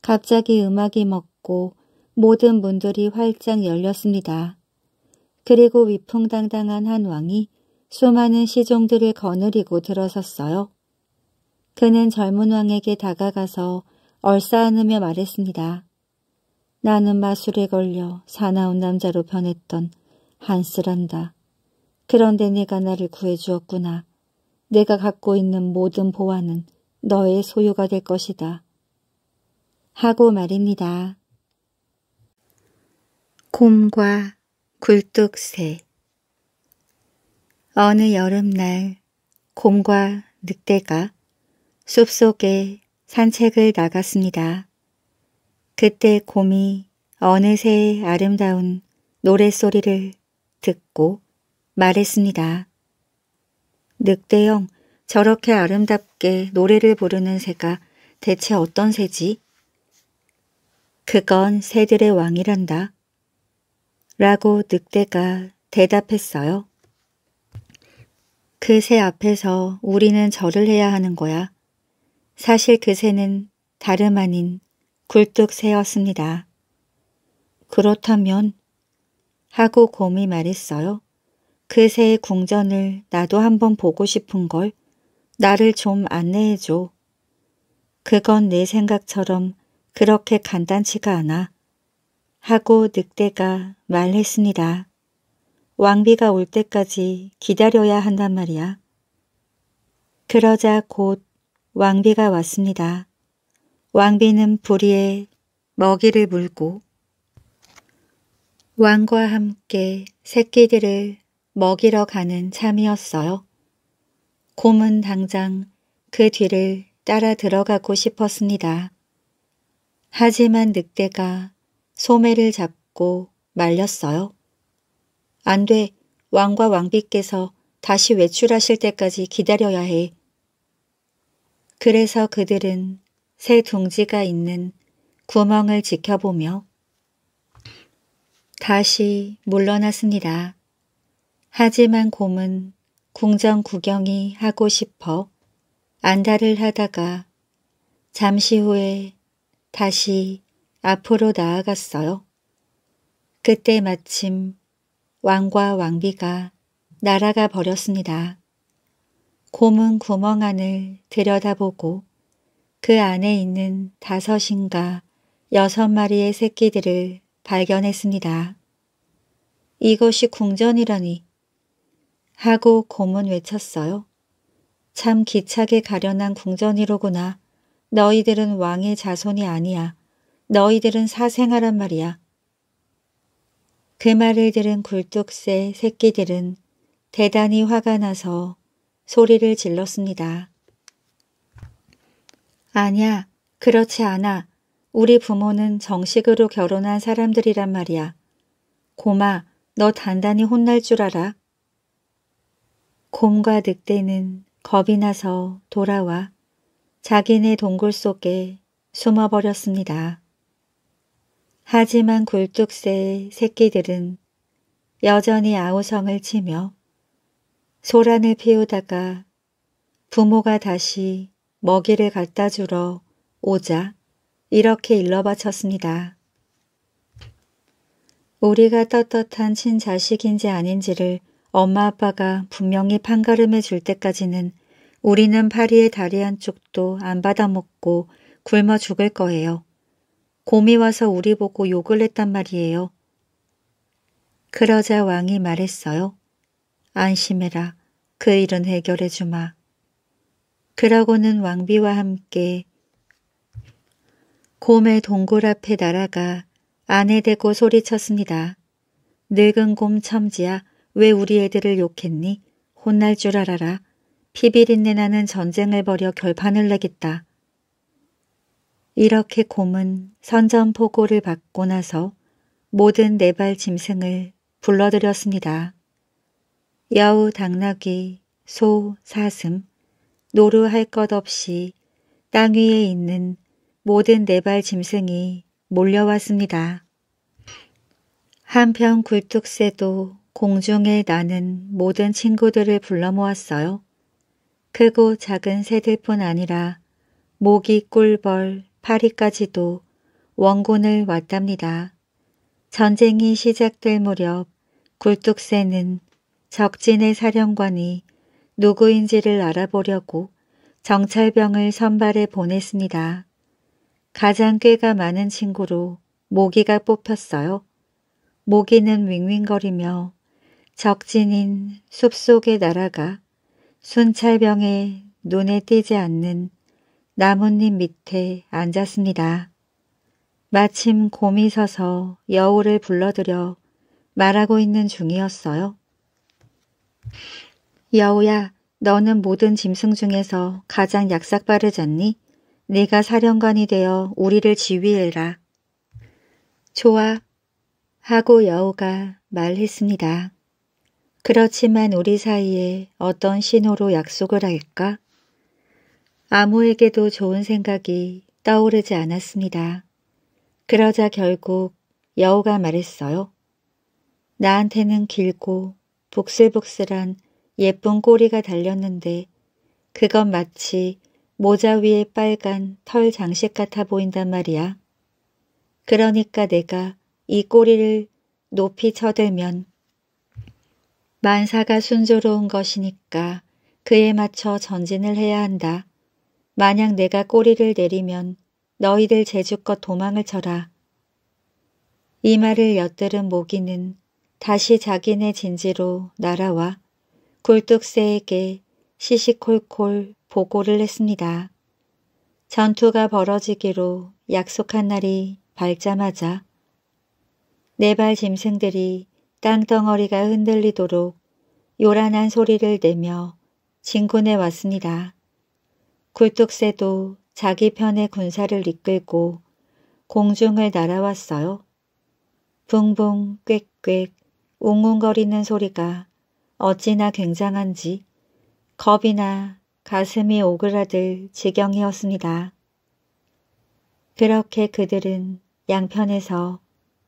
갑자기 음악이 먹고 모든 문들이 활짝 열렸습니다. 그리고 위풍당당한 한 왕이 수많은 시종들을 거느리고 들어섰어요. 그는 젊은 왕에게 다가가서 얼싸안으며 말했습니다. 나는 마술에 걸려 사나운 남자로 변했던 한스란다. 그런데 네가 나를 구해주었구나. 내가 갖고 있는 모든 보화는 너의 소유가 될 것이다. 하고 말입니다. 곰과 굴뚝새 어느 여름날 곰과 늑대가 숲속에 산책을 나갔습니다. 그때 곰이 어느 새 아름다운 노랫소리를 듣고 말했습니다. 늑대형, 저렇게 아름답게 노래를 부르는 새가 대체 어떤 새지? 그건 새들의 왕이란다. 라고 늑대가 대답했어요. 그 새 앞에서 우리는 절을 해야 하는 거야. 사실 그 새는 다름 아닌 굴뚝새였습니다. 그렇다면 하고 곰이 말했어요. 그새 의 궁전을 나도 한번 보고 싶은 걸 나를 좀 안내해줘. 그건 내 생각처럼 그렇게 간단치가 않아. 하고 늑대가 말했습니다. 왕비가 올 때까지 기다려야 한단 말이야. 그러자 곧 왕비가 왔습니다. 왕비는 부리에 먹이를 물고 왕과 함께 새끼들을 먹이러 가는 참이었어요. 곰은 당장 그 뒤를 따라 들어가고 싶었습니다. 하지만 늑대가 소매를 잡고 말렸어요. 안 돼, 왕과 왕비께서 다시 외출하실 때까지 기다려야 해. 그래서 그들은 새 둥지가 있는 구멍을 지켜보며 다시 물러났습니다. 하지만 곰은 궁전 구경이 하고 싶어 안달을 하다가 잠시 후에 다시 앞으로 나아갔어요. 그때 마침 왕과 왕비가 날아가 버렸습니다. 곰은 구멍 안을 들여다보고 그 안에 있는 다섯인가 여섯 마리의 새끼들을 발견했습니다. 이것이 궁전이라니 하고 곰은 외쳤어요. 참 기차게 가련한 궁전이로구나. 너희들은 왕의 자손이 아니야. 너희들은 사생아란 말이야. 그 말을 들은 굴뚝새 새끼들은 대단히 화가 나서 소리를 질렀습니다. 아니야, 그렇지 않아. 우리 부모는 정식으로 결혼한 사람들이란 말이야. 고마, 너 단단히 혼날 줄 알아. 곰과 늑대는 겁이 나서 돌아와 자기네 동굴 속에 숨어버렸습니다. 하지만 굴뚝새의 새끼들은 여전히 아우성을 치며 소란을 피우다가 부모가 다시 먹이를 갖다 주러 오자 이렇게 일러바쳤습니다. 우리가 떳떳한 친자식인지 아닌지를 엄마 아빠가 분명히 판가름해 줄 때까지는 우리는 파리의 다리 한쪽도 안 받아먹고 굶어 죽을 거예요. 곰이 와서 우리 보고 욕을 했단 말이에요. 그러자 왕이 말했어요. 안심해라. 그 일은 해결해 주마. 그러고는 왕비와 함께 곰의 동굴 앞에 날아가 안에 대고 소리쳤습니다. 늙은 곰 첨지야 왜 우리 애들을 욕했니? 혼날 줄 알아라. 피비린내 나는 전쟁을 벌여 결판을 내겠다. 이렇게 곰은 선전포고를 받고 나서 모든 네발 짐승을 불러들였습니다. 여우 당나귀, 소, 사슴, 노루 할 것 없이 땅 위에 있는 모든 네발 짐승이 몰려왔습니다. 한편 굴뚝새도 공중에 나는 모든 친구들을 불러 모았어요. 크고 작은 새들뿐 아니라 모기, 꿀벌, 파리까지도 원곤을 왔답니다. 전쟁이 시작될 무렵 굴뚝새는 적진의 사령관이 누구인지를 알아보려고 정찰병을 선발해 보냈습니다. 가장 꾀가 많은 친구로 모기가 뽑혔어요. 모기는 윙윙거리며 적진인 숲속에 날아가 순찰병의 눈에 띄지 않는 나뭇잎 밑에 앉았습니다. 마침 곰이 서서 여우를 불러들여 말하고 있는 중이었어요. 여우야, 너는 모든 짐승 중에서 가장 약삭빠르잖니? 네가 사령관이 되어 우리를 지휘해라. 좋아, 하고 여우가 말했습니다. 그렇지만 우리 사이에 어떤 신호로 약속을 할까? 아무에게도 좋은 생각이 떠오르지 않았습니다. 그러자 결국 여우가 말했어요. 나한테는 길고 복슬복슬한 예쁜 꼬리가 달렸는데 그건 마치 모자 위에 빨간 털 장식 같아 보인단 말이야. 그러니까 내가 이 꼬리를 높이 쳐들면 만사가 순조로운 것이니까 그에 맞춰 전진을 해야 한다. 만약 내가 꼬리를 내리면 너희들 재주껏 도망을 쳐라. 이 말을 엿들은 모기는 다시 자기네 진지로 날아와 굴뚝새에게 시시콜콜 보고를 했습니다. 전투가 벌어지기로 약속한 날이 밝자마자 네발 짐승들이 땅덩어리가 흔들리도록 요란한 소리를 내며 진군해 왔습니다. 굴뚝새도 자기 편의 군사를 이끌고 공중을 날아왔어요. 붕붕 꽥꽥 웅웅거리는 소리가 어찌나 굉장한지 겁이나 가슴이 오그라들 지경이었습니다. 그렇게 그들은 양편에서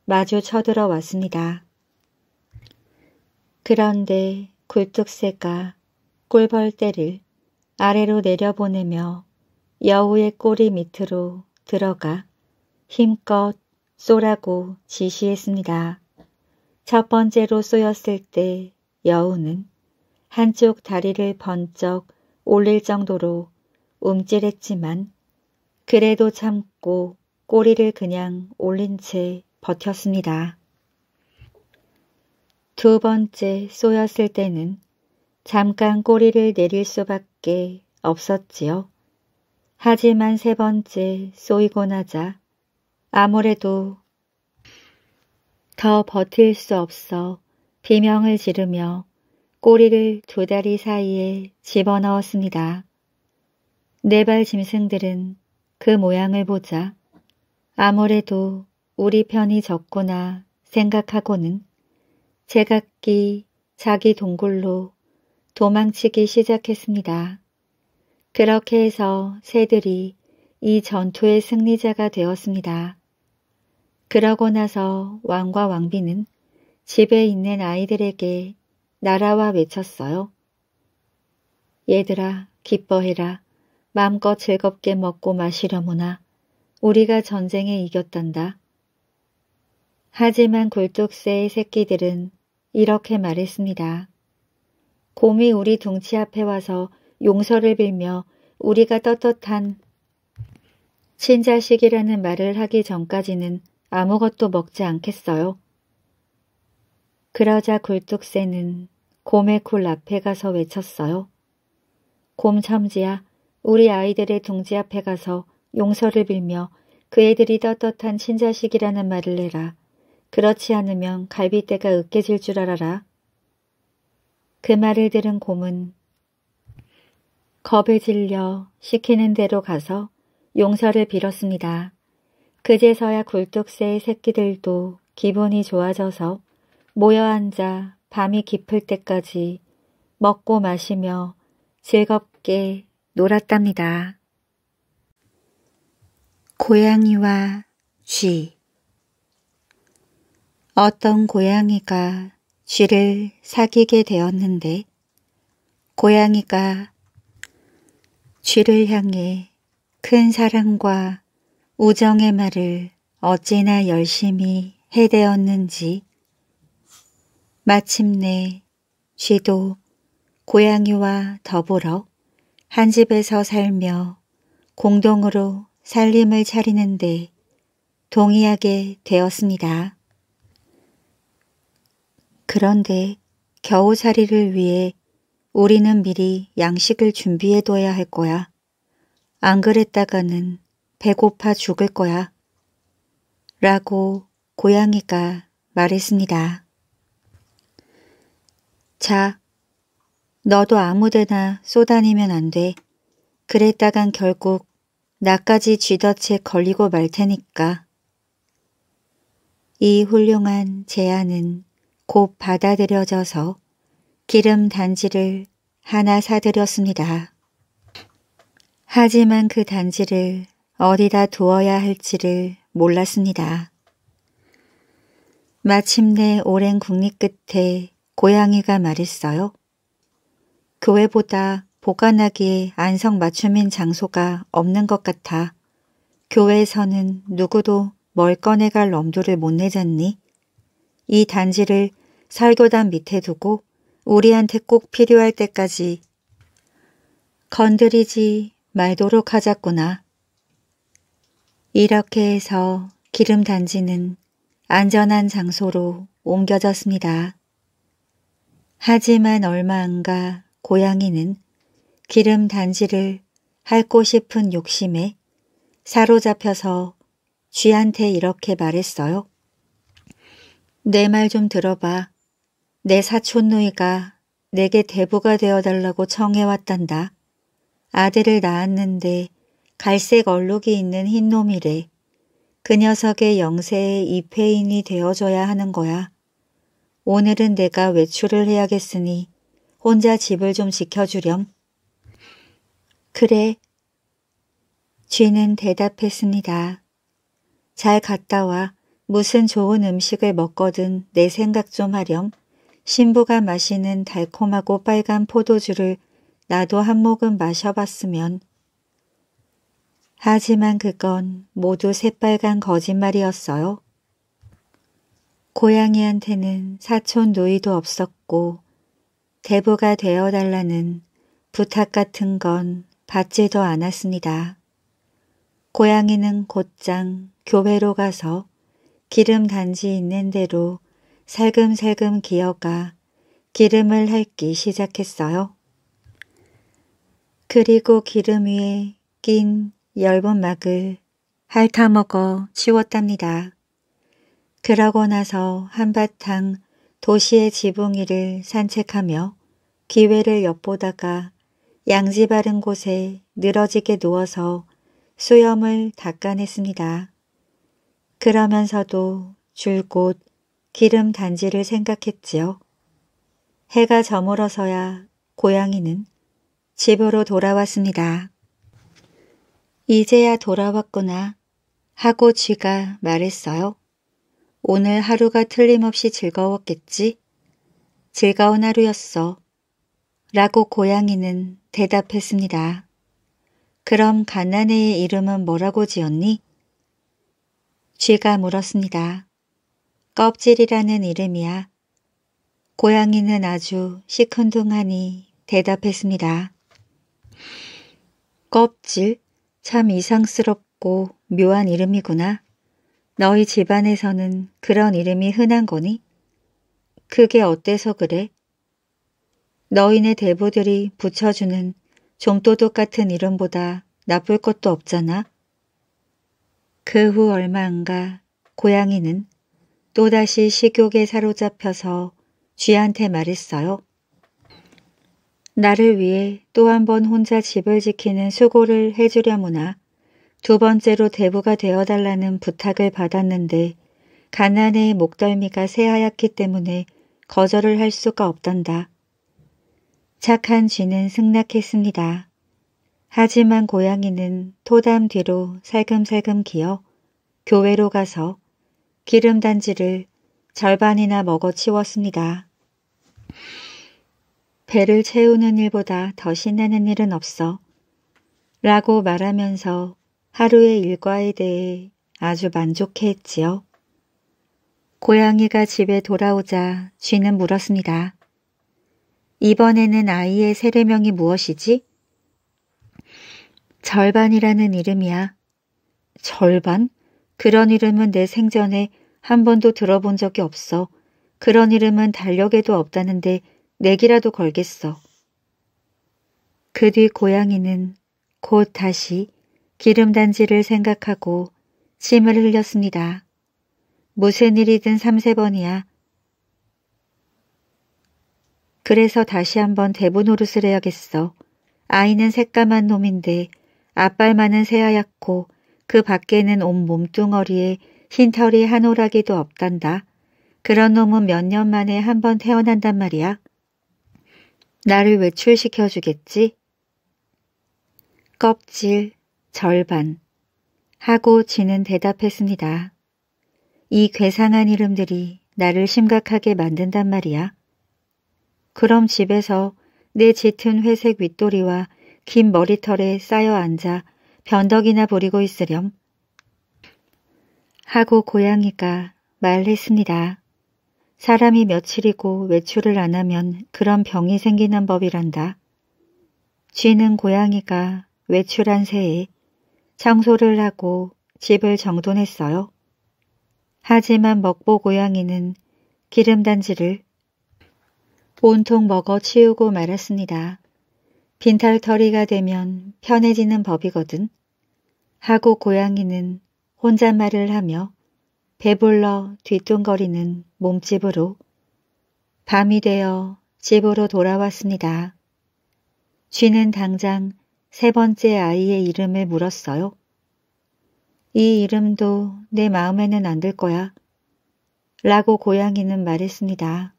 마주 쳐들어 왔습니다. 그런데 굴뚝새가 꿀벌떼를 아래로 내려보내며 여우의 꼬리 밑으로 들어가 힘껏 쏘라고 지시했습니다. 첫 번째로 쏘였을 때 여우는 한쪽 다리를 번쩍 올릴 정도로 움찔했지만 그래도 참고 꼬리를 그냥 올린 채 버텼습니다. 두 번째 쏘였을 때는 잠깐 꼬리를 내릴 수밖에 없었지요. 하지만 세 번째 쏘이고 나자 아무래도 더 버틸 수 없어 비명을 지르며 꼬리를 두 다리 사이에 집어넣었습니다. 네발 짐승들은 그 모양을 보자 아무래도 우리 편이 적구나 생각하고는 제각기 자기 동굴로 도망치기 시작했습니다. 그렇게 해서 새들이 이 전투의 승리자가 되었습니다. 그러고 나서 왕과 왕비는 집에 있는 아이들에게 나라와 외쳤어요. 얘들아 기뻐해라. 마음껏 즐겁게 먹고 마시려무나 우리가 전쟁에 이겼단다. 하지만 굴뚝새의 새끼들은 이렇게 말했습니다. 곰이 우리 둥치 앞에 와서 용서를 빌며 우리가 떳떳한 친자식이라는 말을 하기 전까지는 아무것도 먹지 않겠어요. 그러자 굴뚝새는 곰의 굴 앞에 가서 외쳤어요. 곰 첨지야, 우리 아이들의 둥지 앞에 가서 용서를 빌며 그 애들이 떳떳한 친자식이라는 말을 내라 그렇지 않으면 갈비대가 으깨질 줄 알아라. 그 말을 들은 곰은 겁에 질려 시키는 대로 가서 용서를 빌었습니다. 그제서야 굴뚝새의 새끼들도 기분이 좋아져서 모여 앉아 밤이 깊을 때까지 먹고 마시며 즐겁게 놀았답니다. 고양이와 쥐 어떤 고양이가 쥐를 사귀게 되었는데 고양이가 쥐를 향해 큰 사랑과 우정의 말을 어찌나 열심히 해대었는지 마침내 쥐도 고양이와 더불어 한 집에서 살며 공동으로 살림을 차리는데 동의하게 되었습니다. 그런데 겨우자리를 위해 우리는 미리 양식을 준비해둬야 할 거야. 안 그랬다가는 배고파 죽을 거야. 라고 고양이가 말했습니다. 자, 너도 아무데나 쏘다니면 안 돼. 그랬다간 결국 나까지 쥐덫에 걸리고 말 테니까. 이 훌륭한 제안은 곧 받아들여져서 기름 단지를 하나 사들였습니다. 하지만 그 단지를 어디다 두어야 할지를 몰랐습니다. 마침내 오랜 국립 끝에 고양이가 말했어요. 교회보다 그 보관하기에 안성맞춤인 장소가 없는 것 같아. 교회에서는 누구도 뭘 꺼내갈 엄두를 못 내잖니? 이 단지를 설교단 밑에 두고 우리한테 꼭 필요할 때까지 건드리지 말도록 하자꾸나. 이렇게 해서 기름 단지는 안전한 장소로 옮겨졌습니다. 하지만 얼마 안가 고양이는 기름 단지를 핥고 싶은 욕심에 사로잡혀서 쥐한테 이렇게 말했어요. 내말좀 들어봐. 내 사촌누이가 내게 대부가 되어달라고 청해왔단다. 아들을 낳았는데 갈색 얼룩이 있는 흰놈이래. 그 녀석의 영세의 입회인이 되어줘야 하는 거야. 오늘은 내가 외출을 해야겠으니 혼자 집을 좀 지켜주렴. 그래. 쥐는 대답했습니다. 잘 갔다 와. 무슨 좋은 음식을 먹거든 내 생각 좀 하렴. 신부가 마시는 달콤하고 빨간 포도주를 나도 한 모금 마셔봤으면. 하지만 그건 모두 새빨간 거짓말이었어요. 고양이한테는 사촌 누이도 없었고 대부가 되어달라는 부탁 같은 건 받지도 않았습니다. 고양이는 곧장 교회로 가서 기름 단지 있는 대로 살금살금 기어가 기름을 핥기 시작했어요. 그리고 기름 위에 낀 얇은 막을 핥아먹어 치웠답니다. 그러고 나서 한바탕 도시의 지붕 위를 산책하며 기회를 엿보다가 양지 바른 곳에 늘어지게 누워서 수염을 닦아냈습니다. 그러면서도 줄곧 기름 단지를 생각했지요. 해가 저물어서야 고양이는 집으로 돌아왔습니다. 이제야 돌아왔구나 하고 쥐가 말했어요. 오늘 하루가 틀림없이 즐거웠겠지? 즐거운 하루였어. 라고 고양이는 대답했습니다. 그럼 가난애의 이름은 뭐라고 지었니? 쥐가 물었습니다. 껍질이라는 이름이야. 고양이는 아주 시큰둥하니 대답했습니다. 껍질? 참 이상스럽고 묘한 이름이구나. 너희 집안에서는 그런 이름이 흔한 거니? 그게 어때서 그래? 너희네 대부들이 붙여주는 좀도둑 같은 이름보다 나쁠 것도 없잖아. 그후 얼마 안 가 고양이는 또다시 식욕에 사로잡혀서 쥐한테 말했어요. 나를 위해 또 한 번 혼자 집을 지키는 수고를 해주려무나 두 번째로 대부가 되어달라는 부탁을 받았는데 가난의 목덜미가 새하얗기 때문에 거절을 할 수가 없단다. 착한 쥐는 승낙했습니다. 하지만 고양이는 토담 뒤로 살금살금 기어 교회로 가서 기름단지를 절반이나 먹어 치웠습니다. 배를 채우는 일보다 더 신나는 일은 없어 라고 말하면서 하루의 일과에 대해 아주 만족해했지요. 고양이가 집에 돌아오자 쥐는 물었습니다. 이번에는 아이의 세례명이 무엇이지? 절반이라는 이름이야. 절반? 그런 이름은 내 생전에 한 번도 들어본 적이 없어. 그런 이름은 달력에도 없다는데 내기라도 걸겠어. 그 뒤 고양이는 곧 다시 기름단지를 생각하고 침을 흘렸습니다. 무슨 일이든 삼세 번이야. 그래서 다시 한번 대부 노릇을 해야겠어. 아이는 새까만 놈인데 앞발만은 새하얗고 그 밖에는 온 몸뚱어리에 흰털이 한 오라기도 없단다. 그런 놈은 몇 년 만에 한 번 태어난단 말이야. 나를 외출시켜 주겠지? 껍질 절반 하고 지는 대답했습니다. 이 괴상한 이름들이 나를 심각하게 만든단 말이야. 그럼 집에서 내 짙은 회색 윗도리와 긴 머리털에 쌓여 앉아 변덕이나 부리고 있으렴. 하고 고양이가 말했습니다. 사람이 며칠이고 외출을 안 하면 그런 병이 생기는 법이란다. 쥐는 고양이가 외출한 새에 청소를 하고 집을 정돈했어요. 하지만 먹보 고양이는 기름단지를 온통 먹어 치우고 말았습니다. 빈털터리가 되면 편해지는 법이거든. 하고 고양이는 혼잣말을 하며 배불러 뒤뚱거리는 몸집으로 밤이 되어 집으로 돌아왔습니다. 쥐는 당장 세 번째 아이의 이름을 물었어요. 이 이름도 내 마음에는 안 들 거야. 라고 고양이는 말했습니다.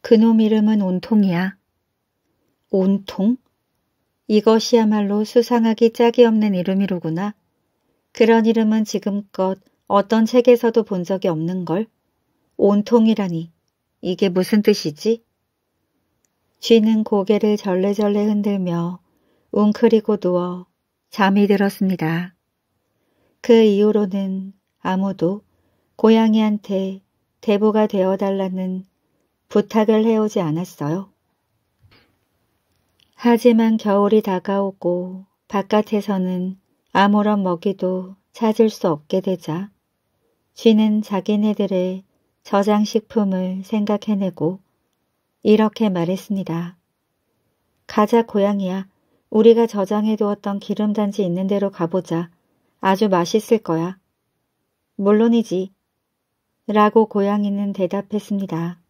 그놈 이름은 온통이야. 온통? 이것이야말로 수상하기 짝이 없는 이름이로구나. 그런 이름은 지금껏 어떤 책에서도 본 적이 없는걸. 온통이라니. 이게 무슨 뜻이지? 쥐는 고개를 절레절레 흔들며 웅크리고 누워 잠이 들었습니다. 그 이후로는 아무도 고양이한테 대보가 되어달라는 부탁을 해오지 않았어요. 하지만 겨울이 다가오고 바깥에서는 아무런 먹이도 찾을 수 없게 되자 쥐는 자기네들의 저장식품을 생각해내고 이렇게 말했습니다. 가자 고양이야. 우리가 저장해두었던 기름단지 있는 데로 가보자. 아주 맛있을 거야. 물론이지. 라고 고양이는 대답했습니다.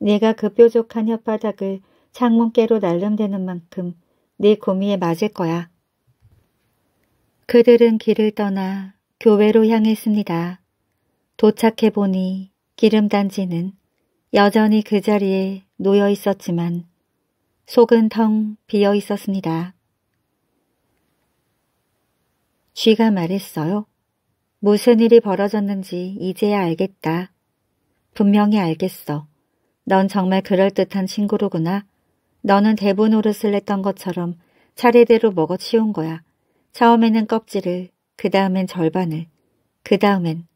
내가 그 뾰족한 혓바닥을 창문깨로 날름되는 만큼 네 고미에 맞을 거야. 그들은 길을 떠나 교회로 향했습니다. 도착해보니 기름단지는 여전히 그 자리에 놓여 있었지만 속은 텅 비어 있었습니다. 쥐가 말했어요. 무슨 일이 벌어졌는지 이제야 알겠다. 분명히 알겠어. 넌 정말 그럴듯한 친구로구나. 너는 대부 노릇을 했던 것처럼 차례대로 먹어치운 거야. 처음에는 껍질을, 그 다음엔 절반을, 그 다음엔.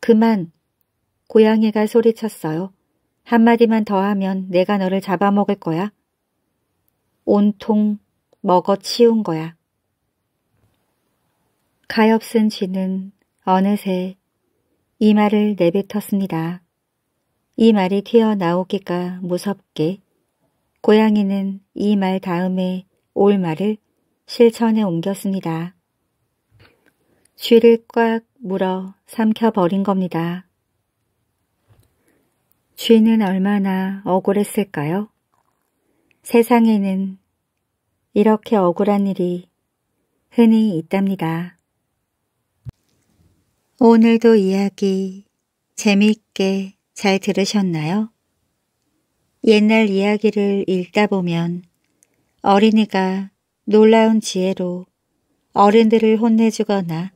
그만! 고양이가 소리쳤어요. 한마디만 더 하면 내가 너를 잡아먹을 거야. 온통 먹어치운 거야. 가엾은 쥐는 어느새 이 말을 내뱉었습니다. 이 말이 튀어나오기가 무섭게 고양이는 이 말 다음에 올 말을 실천에 옮겼습니다. 쥐를 꽉 물어 삼켜버린 겁니다. 쥐는 얼마나 억울했을까요? 세상에는 이렇게 억울한 일이 흔히 있답니다. 오늘도 이야기 재미있게 잘 들으셨나요? 옛날 이야기를 읽다 보면 어린이가 놀라운 지혜로 어른들을 혼내주거나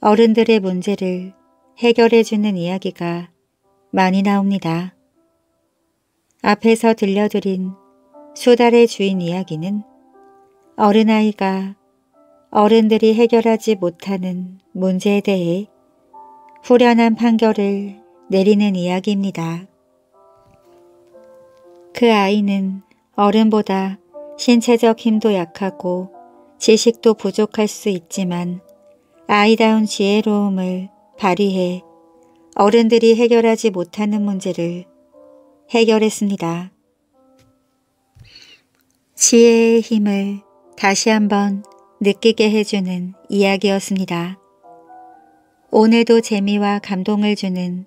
어른들의 문제를 해결해주는 이야기가 많이 나옵니다. 앞에서 들려드린 수달의 주인 이야기는 어른아이가 어른들이 해결하지 못하는 문제에 대해 후련한 판결을 내리는 이야기입니다. 그 아이는 어른보다 신체적 힘도 약하고 지식도 부족할 수 있지만 아이다운 지혜로움을 발휘해 어른들이 해결하지 못하는 문제를 해결했습니다. 지혜의 힘을 다시 한번 느끼게 해주는 이야기였습니다. 오늘도 재미와 감동을 주는